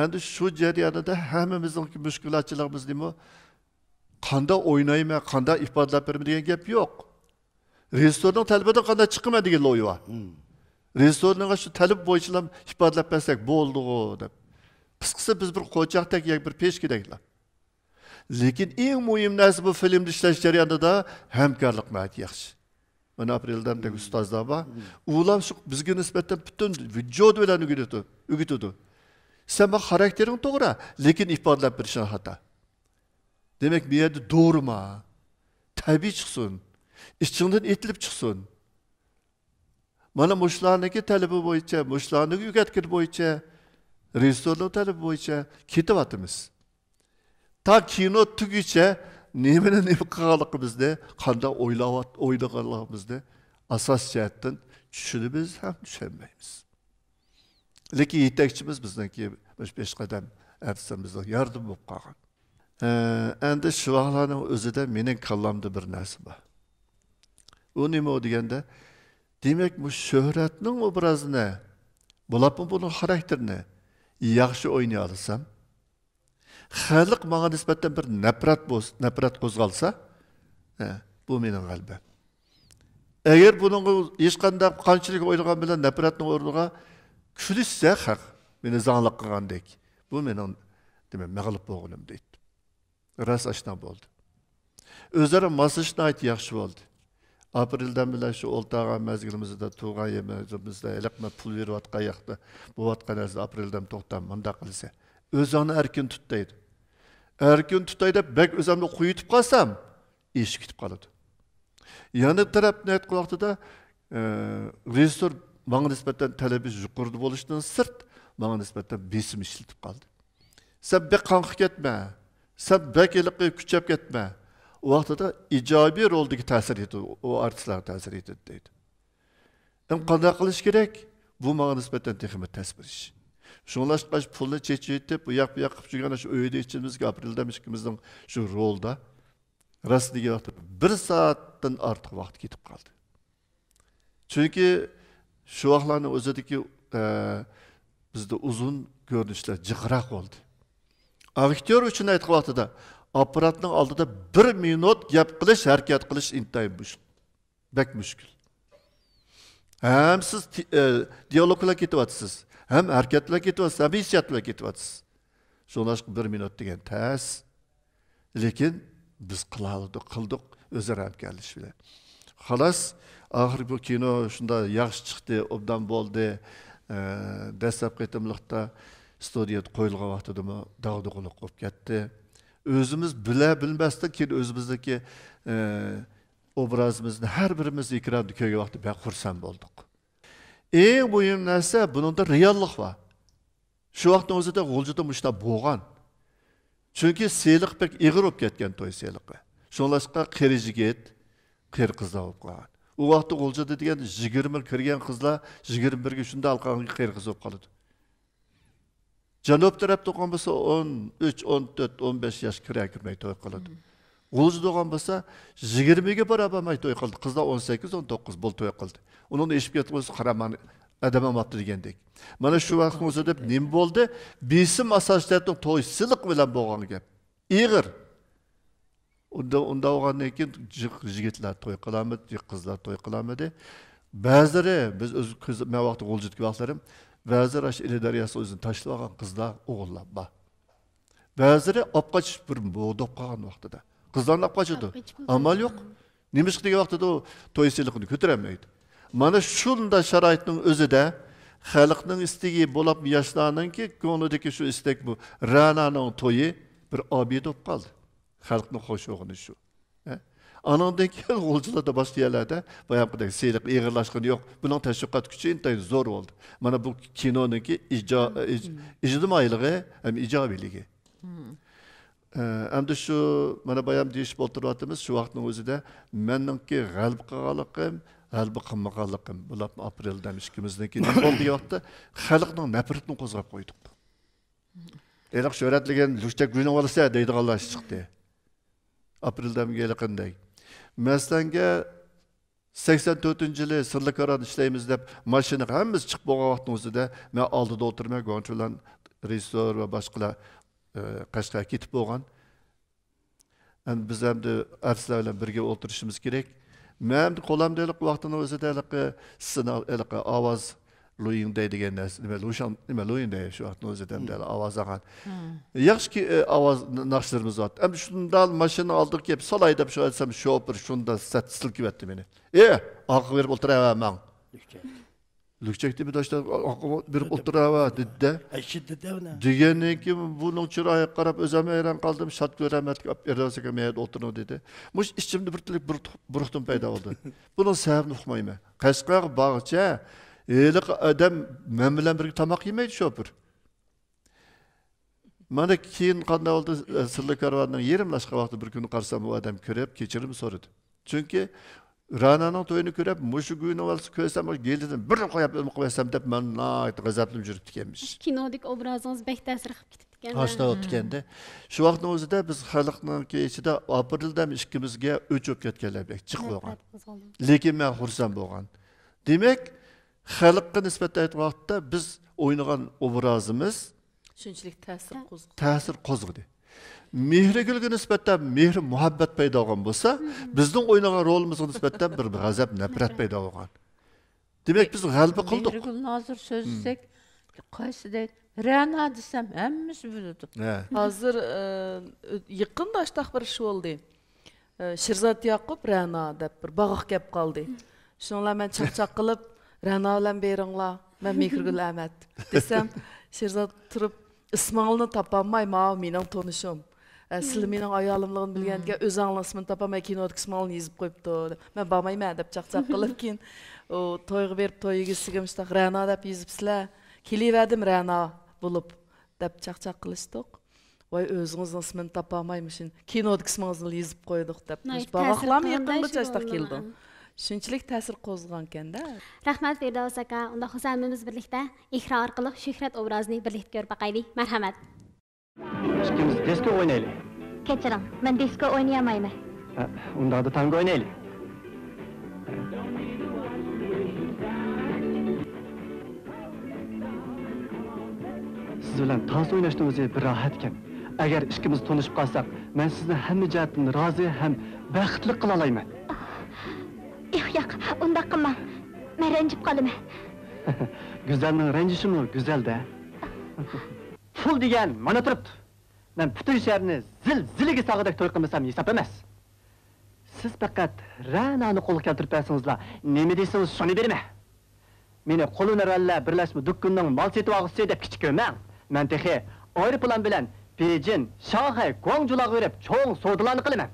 endi shu jarayonida hammamizniki mushkulatchilarimiz nima qanday o'ynayman qanday ifodalab beraman degan gap yo'q rejissyorning talabidan qanday chiqaman degan o'y bor hmm. rejissyorning shu talab bo'yicha ham ifodalab bersak bo'ldi deb qisqasi biz bir qo'chaqdak yoki bir peshkidaklar lekin eng muhim narsa bu filmni ishlash jarayonida hamkorlik yaxshi мына апрелден бек устаздаба уулам бизге нисбеттен бүтүн вücuд менен үгүтүдү үгүтүдү сен бак характериң туура лекин ифадалап беришиң хата демек мээди доорма табий чыксын ичиңден этилип чыксын мына мушуларники талаби боюнча мушуларники үйгөткир боюнча режиссерлук талаби боюнча кетип атабыз та кино түгүчө немене немкалықымызды қанда ойлап ойлағанлығымызды асас жайттан түшініміз һәм түшенбейміз лекин жетекшіміз бізден кейін пешқадам әртісіміздің ярдым болып қалған әнді шуағланың өзі де менің қаламда бір нәрсе бар ол неме дегенде демек бұл шөһрәтнің образына бұлапын бұның характеріне yaxshi o'ynay olsam xalq manga nisbatan bir nafrat nafrat qo'zg'alsa bu mening qalbim agar buningga hech qanday qanchalik o'ylagan bilan nafratni o'rniga kulishsa haq meni zangliq менің bu mening nima mag'lub o'g'lim deydi rost ashno bo'ldi o'zaro moslashishni yaxshi bo'ldi apreldan shu mazgilimizda narsa apreldan қылса o'zani erken tut erken erkin tutay deb bek o'zimni quyitib qolsam ish ketib qoladi yana tarafni aytgan vaqtida e, rejissor manga nisbatan talabi yuqori bo'lishidan sirt manga nisbatan besim ishlatib qoldi sen bek qanqib ketma sen bek iliqi kuchab ketma u vaqtida ijobiy roldagi ta'sir etdi u artistlarga ta'sir etadi deydi endi qanday qilish kerak bu manga nisbatan texmi tasbir ish Şunlaş baş pullu çeçeyip buyak buyak kıp çıkan şu öğüde içimiz Gabriel'de mişkimizin şu rolda. Rastını yaptı. Bir saatten artık vakit gidip kaldı. Çünkü şu ahların ki e, bizde uzun görünüşler cıkırak oldu. Aktör için aytqı vaqtida apparatning oldida 1 minut gap qilish, harakat qilish intayin mushkil. Bek mushkil. Ham siz e, dialoglar ketyapsiz. ham harakatlar ketyapsiz obesiyatlab ketyapsiz sho'lashib bir minut degan tas lekin biz qila qildik o'zaro hamkorlashish bilan xolos oxiri bu kino shunday yaxshi chiqdi obdan bo'ldi dastlabki qitimliqda studiyada qo'yilgan vaqtidami dog'duqiliq bo'lib ketdi o'zimiz bila bilmasdan keyin o'zimizniki obrazimizni har birimiz ekranda ko'rgan vaqtda xursand bo'ldik Ең бұйым нәрсе, бұныңда реаллық ва. Шу вақтың өзі де ғолжыды мұшта болған. Чүнкі сейлік бәк еғір өп кеткен той сейліқі. Шоңлашқа қері жігет, қер қызда өп қалған. О вақты ғолжыды деген 20 кірген қызла 21 үшінде алқаған қер қыз өп қалыды. Жанып тарапты қонбысы 13, 14, 15 яш кіре кірмей той қалады. Улжы доган болса 20ге барып алмай той кылды. Кызда 18-19 бул той кылды. onun эшип кетип karaman караман adamamaktı digendek. Mana şu vaxtımız ödep nim boldu? Bisi masajlarının toysılık bilen boğanı gep. İğir. Onda, onda oğan keyin jigitlar toy qilamadi, qizlar toy qilamadi. Ba'zilari biz o'z ko'z men vaqtda qo'ljitgan vaqtlarim, ba'zilari ash ili daryosi o'zini tashlab olgan qizlar, o'g'illar bor. Ba'zilari olib qochib bir bo'g'dab qolgan vaqtida қыздарны amal yok. амал жоқ неміс o уақытта ол тойсыйлықны көтере алмайды mana shunday sharoitning o'zida xalqning istagi bo'lib yoshlarninki ko'nglidagi shu istek bu ra'naning to'yi bir abiye bo'lib qoldi xalqni xo'sh o'g'ini shu anandan keyin g'o'lchilarda boshqa yerlarda boyagidek siyliq ig'irlashgani yok. Bunun teşvikat kuchi intayin zo'r oldu. mana bu ki kinoniki ijtimoiyligi ham ijobiyligi Әмді шу, мәне баям дейіш болтырватымыз, шу вақтының өзі де мәніңке ғәлб қағалықым, ғәлбі қыммағалықым. Бұлап апрелден ішкімізден не болды яқты, халықның нәпірітін қозғап қойдық. Елік шөретліген лүштек гүнің олысы дейді қалаш шықты. Апрелден келіқіндей. Мәсленге 84 жылы сырлы каран ішлейміз деп, машина қамыз шық болған вақтың өзі де, мен алдыда отырмай, гончулан, режиссер ва башқалар қашқа кетіп болған әнді біз әмді әрсілермен бірге отырышымыз керек мәмді қоламды әлік уақытының өзі де әліқі сына әліқі ауаз луин дей деген нәрсе неме луин дей шу вақытның өзі де әлі ауаз аған яқшы әмді шұндал машина алдық кеп солай деп шу шопыр сәт е ақы беріп Lükçekte bir daşta bir oturava didde. E Diyene ki bunun çıraya karab özeme eren kaldım şat göremedik erdası kemeye oturun dedi. Muş içimde bir türlü buruktum peyda oldu. Bunun sebebini okumayma. Kaskar bağça elik adam memelen bir tamak yemeydi şopur. Mana keyin qanday oldu e, sirli karvanning yerimlashqa vaqti bir gün qarsam u odam kirib kechirim so'radi chunki Rananing to'yini ko'rib, mushu guyni olsa ko'rsam, geldim bir qo'yib o'lib qo'yasam deb men noyat g'azablanib yurib ekanmiz. Kinodagi obrazingiz bek ta'sir qilib ketdi ekan. Hashda o'tganda. Shu vaqtning o'zida biz xalqning ichida aprildam ikkimizga o'chib ketganlar bek chiqib bo'lgan. Lekin men xursand bo'lgan. Demak, xalqqa nisbatan aytgan vaqtda biz o'ynagan obrazimiz shunchalik ta'sir qo'zg'adi. Ta'sir qo'zg'adi. мейірігілгі нисбаттан мейір мұхаббат пайда болған болса біздің ойнаған ролымызға нисбаттан бір ғазап нәпрат пайда болған демек біз ғалба қылдық мейіргүл назыр сөз десек қайсы дейді рәна десем әммесі біледі ә. ә, қазір жақында аштақ бір іш болды ә, шерзат яқып рәна деп бір бағық келіп қалды шуңла мен чақ-чақ қылып рәна білән беріңла мен мейіргүл әмәт десем шерзат тұрып ысмалны тапа алмай маған менің тонышым Э, сілі менің аялымлығын білгенге өз аңласымын тапамай кейін откысмалын езіп қойыпты мен бармаймын ә?» деп чақчақ қылып кейін тойға беріп той егесігім штақ рәна деп езіп сілә келевәдім рәна болып деп чақчақ қылыштық Vay özünüzün ismini ta'sir ekanda. Rahmat aka, unda birlikda orqali Shuhrat obrazini birlikda ko'rib boqaylik. Marhamat. Çıkımız disco oynayalım. Keçiram, ben disco oynayamayım. Onda adı tango oynayalım. Siz bilen tas oynaştığımız bir rahatken, eğer işkimiz tanışıp kalsak, ben sizden hem cihetten razı hem bəxtli kılalayım. Yok ah, yok, onda kılmam. Ben rencip kalım. Güzelin rencişi mi? Güzel de. pul degan mana turibdi Men butun sharni zil ziliga sag'adak to'y qilmasam hisob emas siz faqat ranani qo'lga keltirib bersangizlar nima desangiz shuni berma meni qo'lini ralla birlashma dukkunning mol setib olg'isi deb kichik ko'rmang texi oyri plan bilan bejin Shanghai, Guangzhouga berib cho'ng savdolarni qilaman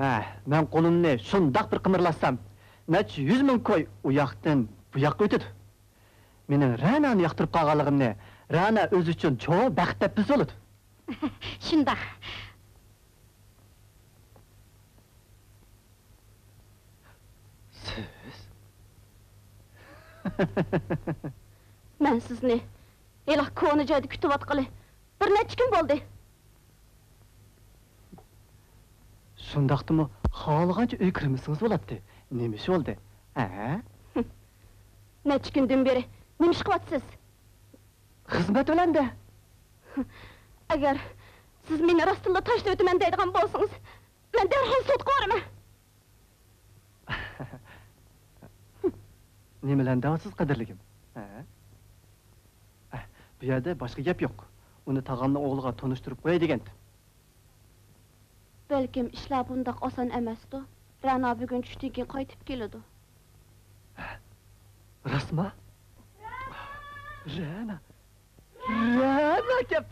Ә, мен қолымны шұндақ бір қымырласам, нәчі 100 мың қой ұяқтын бұяққа өтеді. Менің Рәнаны яқтырып қалғалығымны, Рәна өз үшін чоу бәқтәп біз олыды. Мән Сіз? не, сізні, елақ көні күтіп атқалы, бір нәчі күн болды. Шундақтымы, қалғанша үй кірмісіңіз болады. Немесе олды? Ә? Нәч күнден бері неміш қылатсыз? Қызмет өләнді. Әгер сіз мені растылы ташты өтімен дейдіған болсыңыз, мен дәрхан сотқа барымы? Немеләнді асыз қадірлігім? Ә? Бұяда башқа кеп жоқ. Оны тағамның оғылға тоныштырып қоя дегенді belki işler bundaq asan emasdi. Rana bugun tushdan qaytib keladi. Rasma? Rana! Rana kep!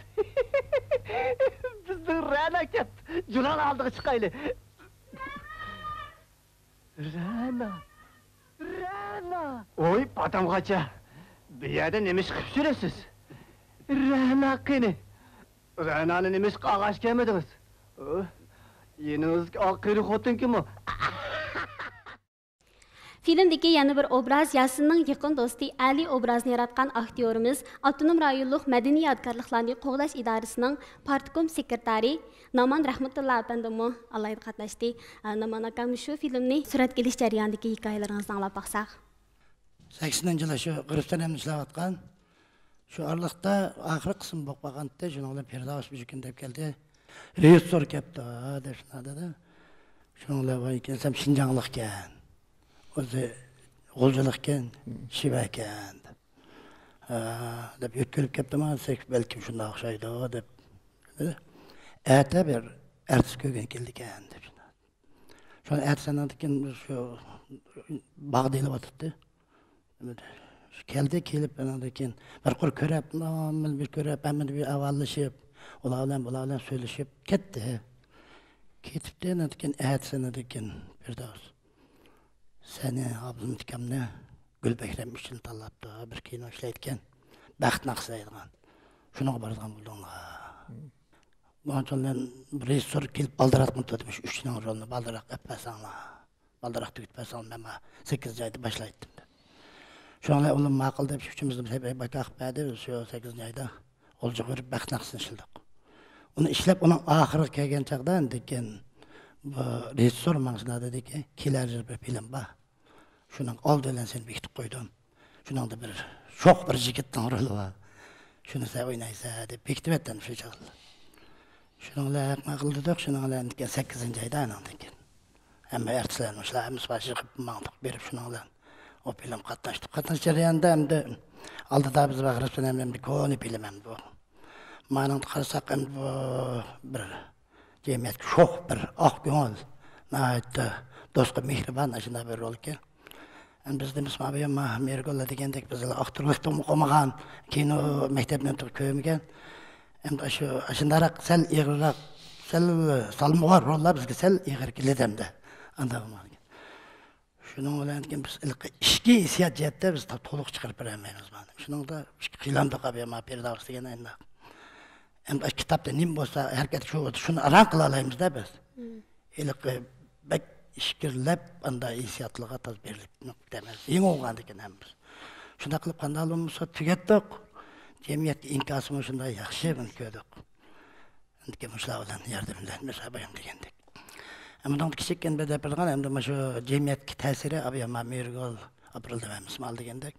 Bizni Rana kep! Junan aldık çıkaylı! Rana! Rana! Oy patam kaça! Bir yerde nemiş kıp süresiz! Rana kini! Rana'nın nemiş kağaç gelmediniz! Oh. Öh! Yenimizdeki akırı xotin kim o? Filmdeki yana bir obraz Yasinning yaqin do'sti Ali obrazini yaratgan aktyorimiz Abdunum rayonluq madaniy yodgorliklarni qo'g'lash idorasining partikom sekretari Naman Rahmatullah apandimu alayda qatnashdi. Naman akam shu filmni suratga olish jarayonidagi hikoyalaringizni anglab baqsaq. 80-yil shu Qirg'iziston ishlayotgan shu orliqda oxirgi qism bo'lib qolganda shuninglar Pirdaus deb keldi. режиссер келіпті а деп шынады да шоңлабай екенсем шинжаңлық екен өзі құлжылық екен шиба екен деп деп өткеліп келіпті ма десек бәлкім шұнда ұқсайды ғой деп әті бір әртіс көрген келді екен деп шо әртіс анадыкін шо бағдайлап жатыпты келді келіп анадыкін бір құр көріп бір көріп әмір бір авалышып Olalem olalem söyleşip gitti. Ketip de ne dikin, ehet sene dikin Firdevs. Seni ablam ne? Gülbekrem için talaptı. Bir kino işleyken. Bəxt naqsa edilgan. Şuna barıdgan bu Onçanlen rejissor kelip baldırak mı tutmuş. Üçünün rolunu baldırak öpmesanla. Baldırak tüketmesanla ben 8 cayda başlaydım. Şuna oğlum makul deyip üçümüzde bir şey bakak verdi. Şu 8 cayda. олжа көріп бақнақсыншылдық оны ішлеп оның ақыры келген чағда декен режиссер маңсынады деке келер жыл бір фильм ба шұның алды өлен сен бекітіп қойдым шұның да бір шоқ бір жігіттің рөлі ба шұны сен ойнайсың деп бекітіп әттім шу чағда шұныңла ақма қылдыдық шұныңла декен сәккізінші айда анаң декен әмі әртісілеріміз башы шығып маңдық беріп шұныңла ол фильм қатынастық қатынас жарыянда әмді алдыда біз бағарыспен әмем үлкен эпилемем бұл мынаны қарасақ енді бұл бір демек шоқ бір ақ көңіл наайты досқа мехрибан ашына бір ол екен біз де мисмабима мергола дегендек біз ақтүрліктің қомаған кино мектебінен тұрып көмген енді ошо ашындараак сәл эгирираак сәл э, салмыгор роллар бизге сәл эгир келет эмди андагы shuning bilan keyin biz ichki hissiyot jihatda biz to'liq chiqarib bera olmaymiz mana shuningda qiylamda qolib perdavs degan endi endi kitobda nim bo'lsa harakat shu shuni aron qila olamizda biz hmm. iliqi bak ishkirlab anda hissiyotlarga toz berilib bitamiz eng o'lgandikin ham biz shunday qilib qanday bo'lmasa tugatdik jamiyat inkosimi shunday yaxshi buni ko'rdik shular bilan yordamlanmiz degandik Әмдән кичеккән бәдә пилган, әмдә мәшу җәмгыятькә тәсире абы яма мергол апрелдә мәмс мал дигәндә.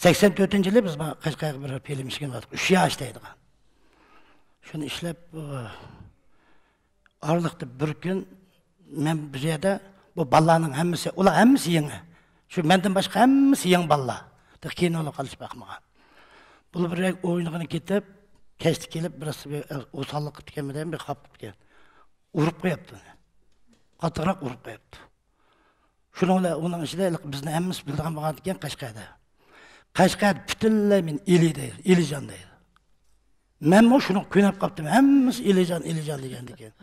84-нче жылы біз кайчак бер фильм эшкән болдық, 3 яш дигән. Шуны эшләп арлықты бір күн, мен бу жердә бу балларның һәммәсе, улар һәммәсе яңа. Шу мендән башка һәммәсе яң балла. Тәкин ул калыш бакмаган. Бул бер ойынгыны китеп, кечтә килеп, бирсе усаллык киткән белән бер хап киткән. Урып куяпты. qattiqroq urib qo'yibdi shuni uning ichida bizni hammamiz bildigan bo'lgan ekan qashqada Qashqad butunlay men eli deydi elijon deydi manmu shuni ko'nib qolibdim hammasi elijon elijon degan ekan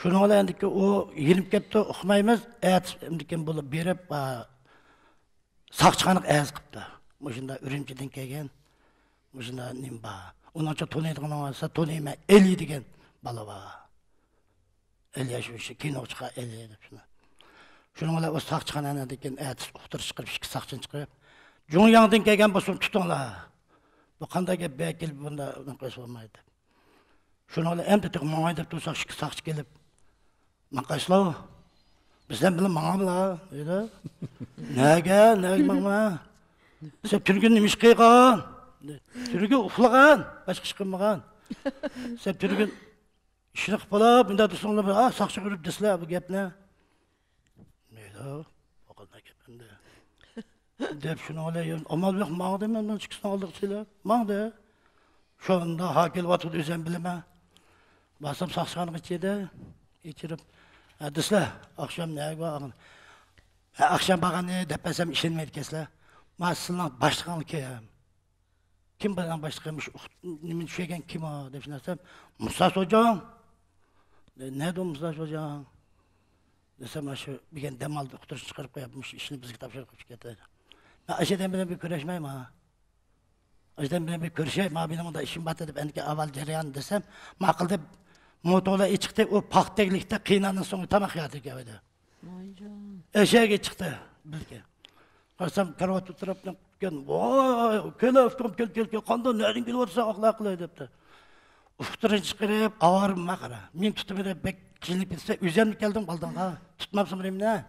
shuni endi u yenib ketdi uqmaymiz bo'lib berib soqchini az qilibdi shunda urimchidan kelgan shunda nima bor uncha to'laydigan bo'lsa to'layman eli degan bola bor ilyash o'sha kino chiqa ilaydi shuni shuning bilan o'zi soqchihan anadan keyin atis uqtirish qilib ikki soqchini chiqarib kelgan bo'lsin tutinglar bu qanday gap bu kelib bunda qilish bo'lmaydi shuni bilan endi moy deb tursak ikki soqchi kelib maqashlar bizdan bilan manglar dedi nega naga sen turgun nima ish qilgan turgun uxlagan boshqa ish qilmagan sen turgun ishni qilib qolib bunday do'stinglar bilan ah, soqchi urib desizlar bu gapni deb shuni olayin omolbek mangdi mendan chiqishdan oldiq sizlar mangdi shunda ha kelyotgandi o'zim bilaman bosib soqchani ichida ichirib desizlar oqshom naga Akşam borgani ne, bilsam işin mi man sizlarni boshlig'ingni kim kim bilan boshlig'im nima tushagan kim deb so'rasam musa so'jon e, ne nerede o Mustafa Hoca? Desem şu bir gün dem aldı, kutusu çıkarıp yapmış, işini biz kitap çıkarıp getirdi. Ben Aşe'den bile bir köreşmeyim ha. Aşe'den bile bir köreşeyim ha, benim onda işim batırdı, benimki aval cereyan desem, makıldı, motorla iç çıktı, o pakteklikte kıynanın sonu tamak yatı geldi. Eşeğe çıktı, bilgi. Kasam karavat tutup, gün, vay, köle öftüm, köl köl köl, kanda nereden gülüyorsa akla akla edipti. уфтырынышкырып аварыма кара мен тутуп эле бек жылып кетсе үзөнүп келдим балданга тутмапсың времена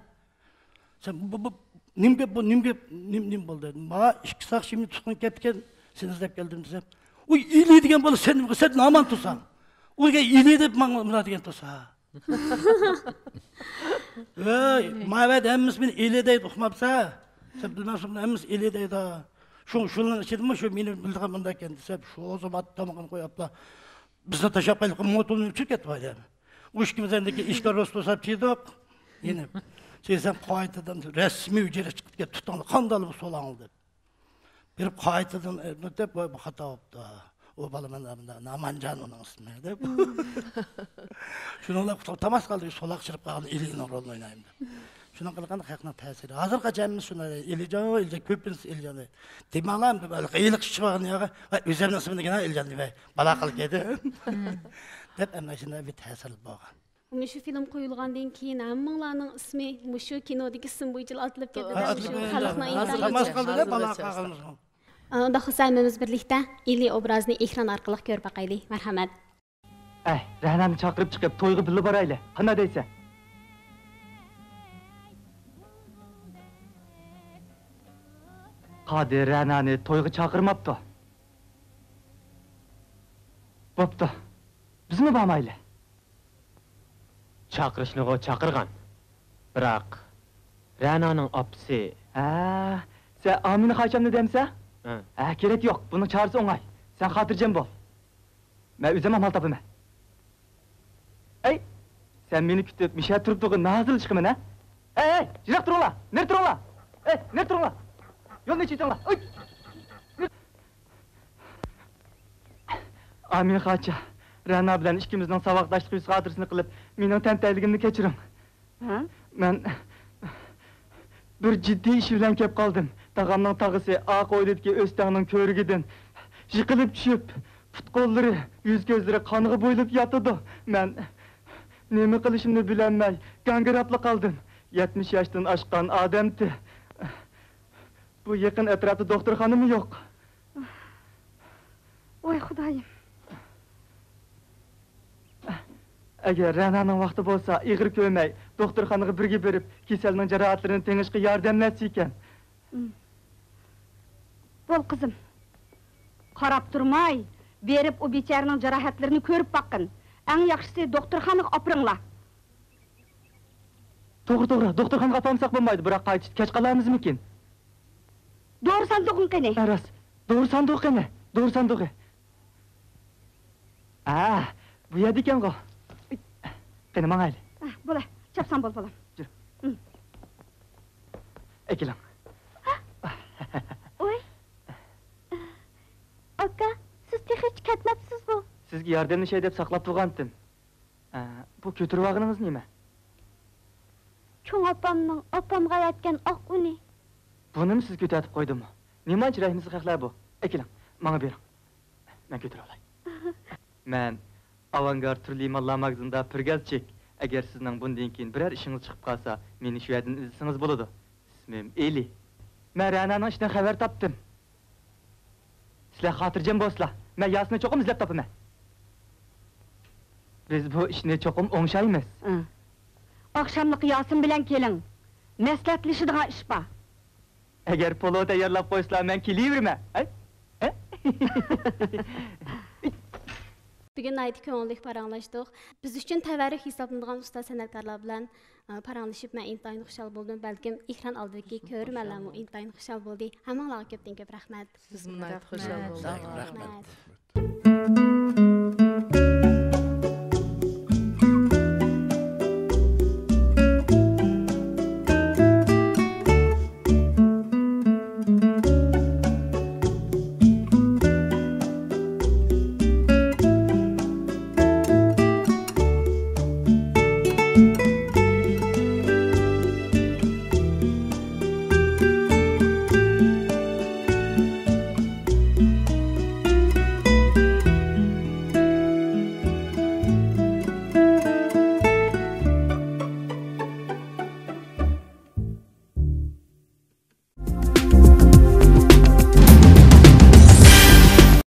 сен нимге бу нимге ним болды? мага эки сак чимин туткун кеткен сен іздеп келдім десем Ой, или деген бала сен сен аман турсаң уга или деп мага мына деген турса ей мабәд әміміз мен еледейді ұқмапса сен білмәсің әміміз еледейді шоң шоның ішеді ма шо мені білдіған мында екен десем шо азамат тамағын қойып апта бізді жаппайлық ұмытуын өлшік етіп айтамын үш кезеңдегі ішкі роспособчиді ене сезем қайтадан рәсми үжере шығып кетіп тұтан қандалып солаң деп беріп қайтадан деп хата болыпты o balımın adına Namancan onun ismi de. Şunu la tutamaz kaldı solak çırpağın ilin rolunu oynayayım. шуның кылган хакның таасири азыркы жамиз шуна илжоо илжа көпүнс илжа деп алам деп алып ыйлык чыган яга өземнин исимин гана бала қыл кеді. деп эмне бір бир болған. болгон Мушу фильм кейін Әй, Kadir ananı toyga çakırmaptı. Boptu. Biz mi bağmaylı? Çakırışlığı çakırgan. Bırak. Rana'nın apsi. Ha, sen amini kaçamını demse? Ha. Ha, keret yok, bunu çağrısı onay. Sen hatırcem bol. Ben üzemem haltapımı. Ey, sen beni kütüp, mişe turupduğun nazıl çıkımın ha? Ey, ey, jirak durun la, ner durun la? Ey, ner durun la? 연내 지정아. Amin haça. Rana bilen işkimizden savaklaştık hatırısını kılıp, minin tenteligimni keçirim. Ha? Ben... bir ciddi iş bilen kep kaldım. Tağamdan tağısı, ağa koydudki Öztağ'ın körgüden. Yıkılıp düşüp, futkolları, yüz gözleri kanığı boyulup yatıdı. Ben... Nemi kılışımını bilenmey, gangıraplı kaldım. Yetmiş yaştan aşkan Ademti. Bu yakın etrafta doktor mı yok. Oy kudayım. Eğer Rena'nın vakti bolsa, iğir köymey, doktor hanığı birgi berip, kiselinin cerahatlarını tenişki yardımlesi iken. Bol kızım! Karap durmay, berip o beçerinin cerahatlarını körüp bakın. En yakşısı doktor hanığı apırınla. Doğru doğru, doktor hanığı apamsak bulmaydı, bırak kayıt, keç kalamız mıkin? Doğru sandıkın kene. Eros, doğru sandık kene, doğru sandık. Aa, ah, bu ya dikem ko. Kene mangaylı. Ah, bola, çapsan bol bolam. Dur. Ekilam. Ah. Oy. Ah. Oka, siz hiç ketmepsiz bu. Sizki yardımını şey deyip saklap tuğandım. Bu kötür vağınınız neyme? Çoğun opamın, opamga yatken ok uni. Bunu mu siz sizga koydun mu? Nimanchi rahmingiz haqlar bu? Ekiling, menga bering. Men ko'tara Ben, Men avangard turli mallar magazinda pirgalchik. Agar sizning bundan keyin birer işiniz chiqib qolsa, meni shu yerdan izlasangiz bo'ladi. İsmim Eli. Men Rana'nın işinden xəbər tapdım. Sizlər xatırcam bolsunlar. Mən Yasin'i çoxum izləb tapım Biz bu işini çokum oңşaymız. Akşamlık Yasin bilen kelin. Məsləhətləşidigan iş var. polo polov tayyorlab ben men kelaverma. Bugün ayet ko'ngillik paranlaştık. Biz üçün tavarrix hisoblanadigan usta san'atkorlar bilan e, paranglashib, men intayin xushal bo'ldim. Balkim ekran oldidagi ko'rmalar ham intayin xushal bo'ldi. Hammalarga ko'pdan ko'p rəhmət. Siz Rəhmət. rəhmət. rəhmət. Rahmat.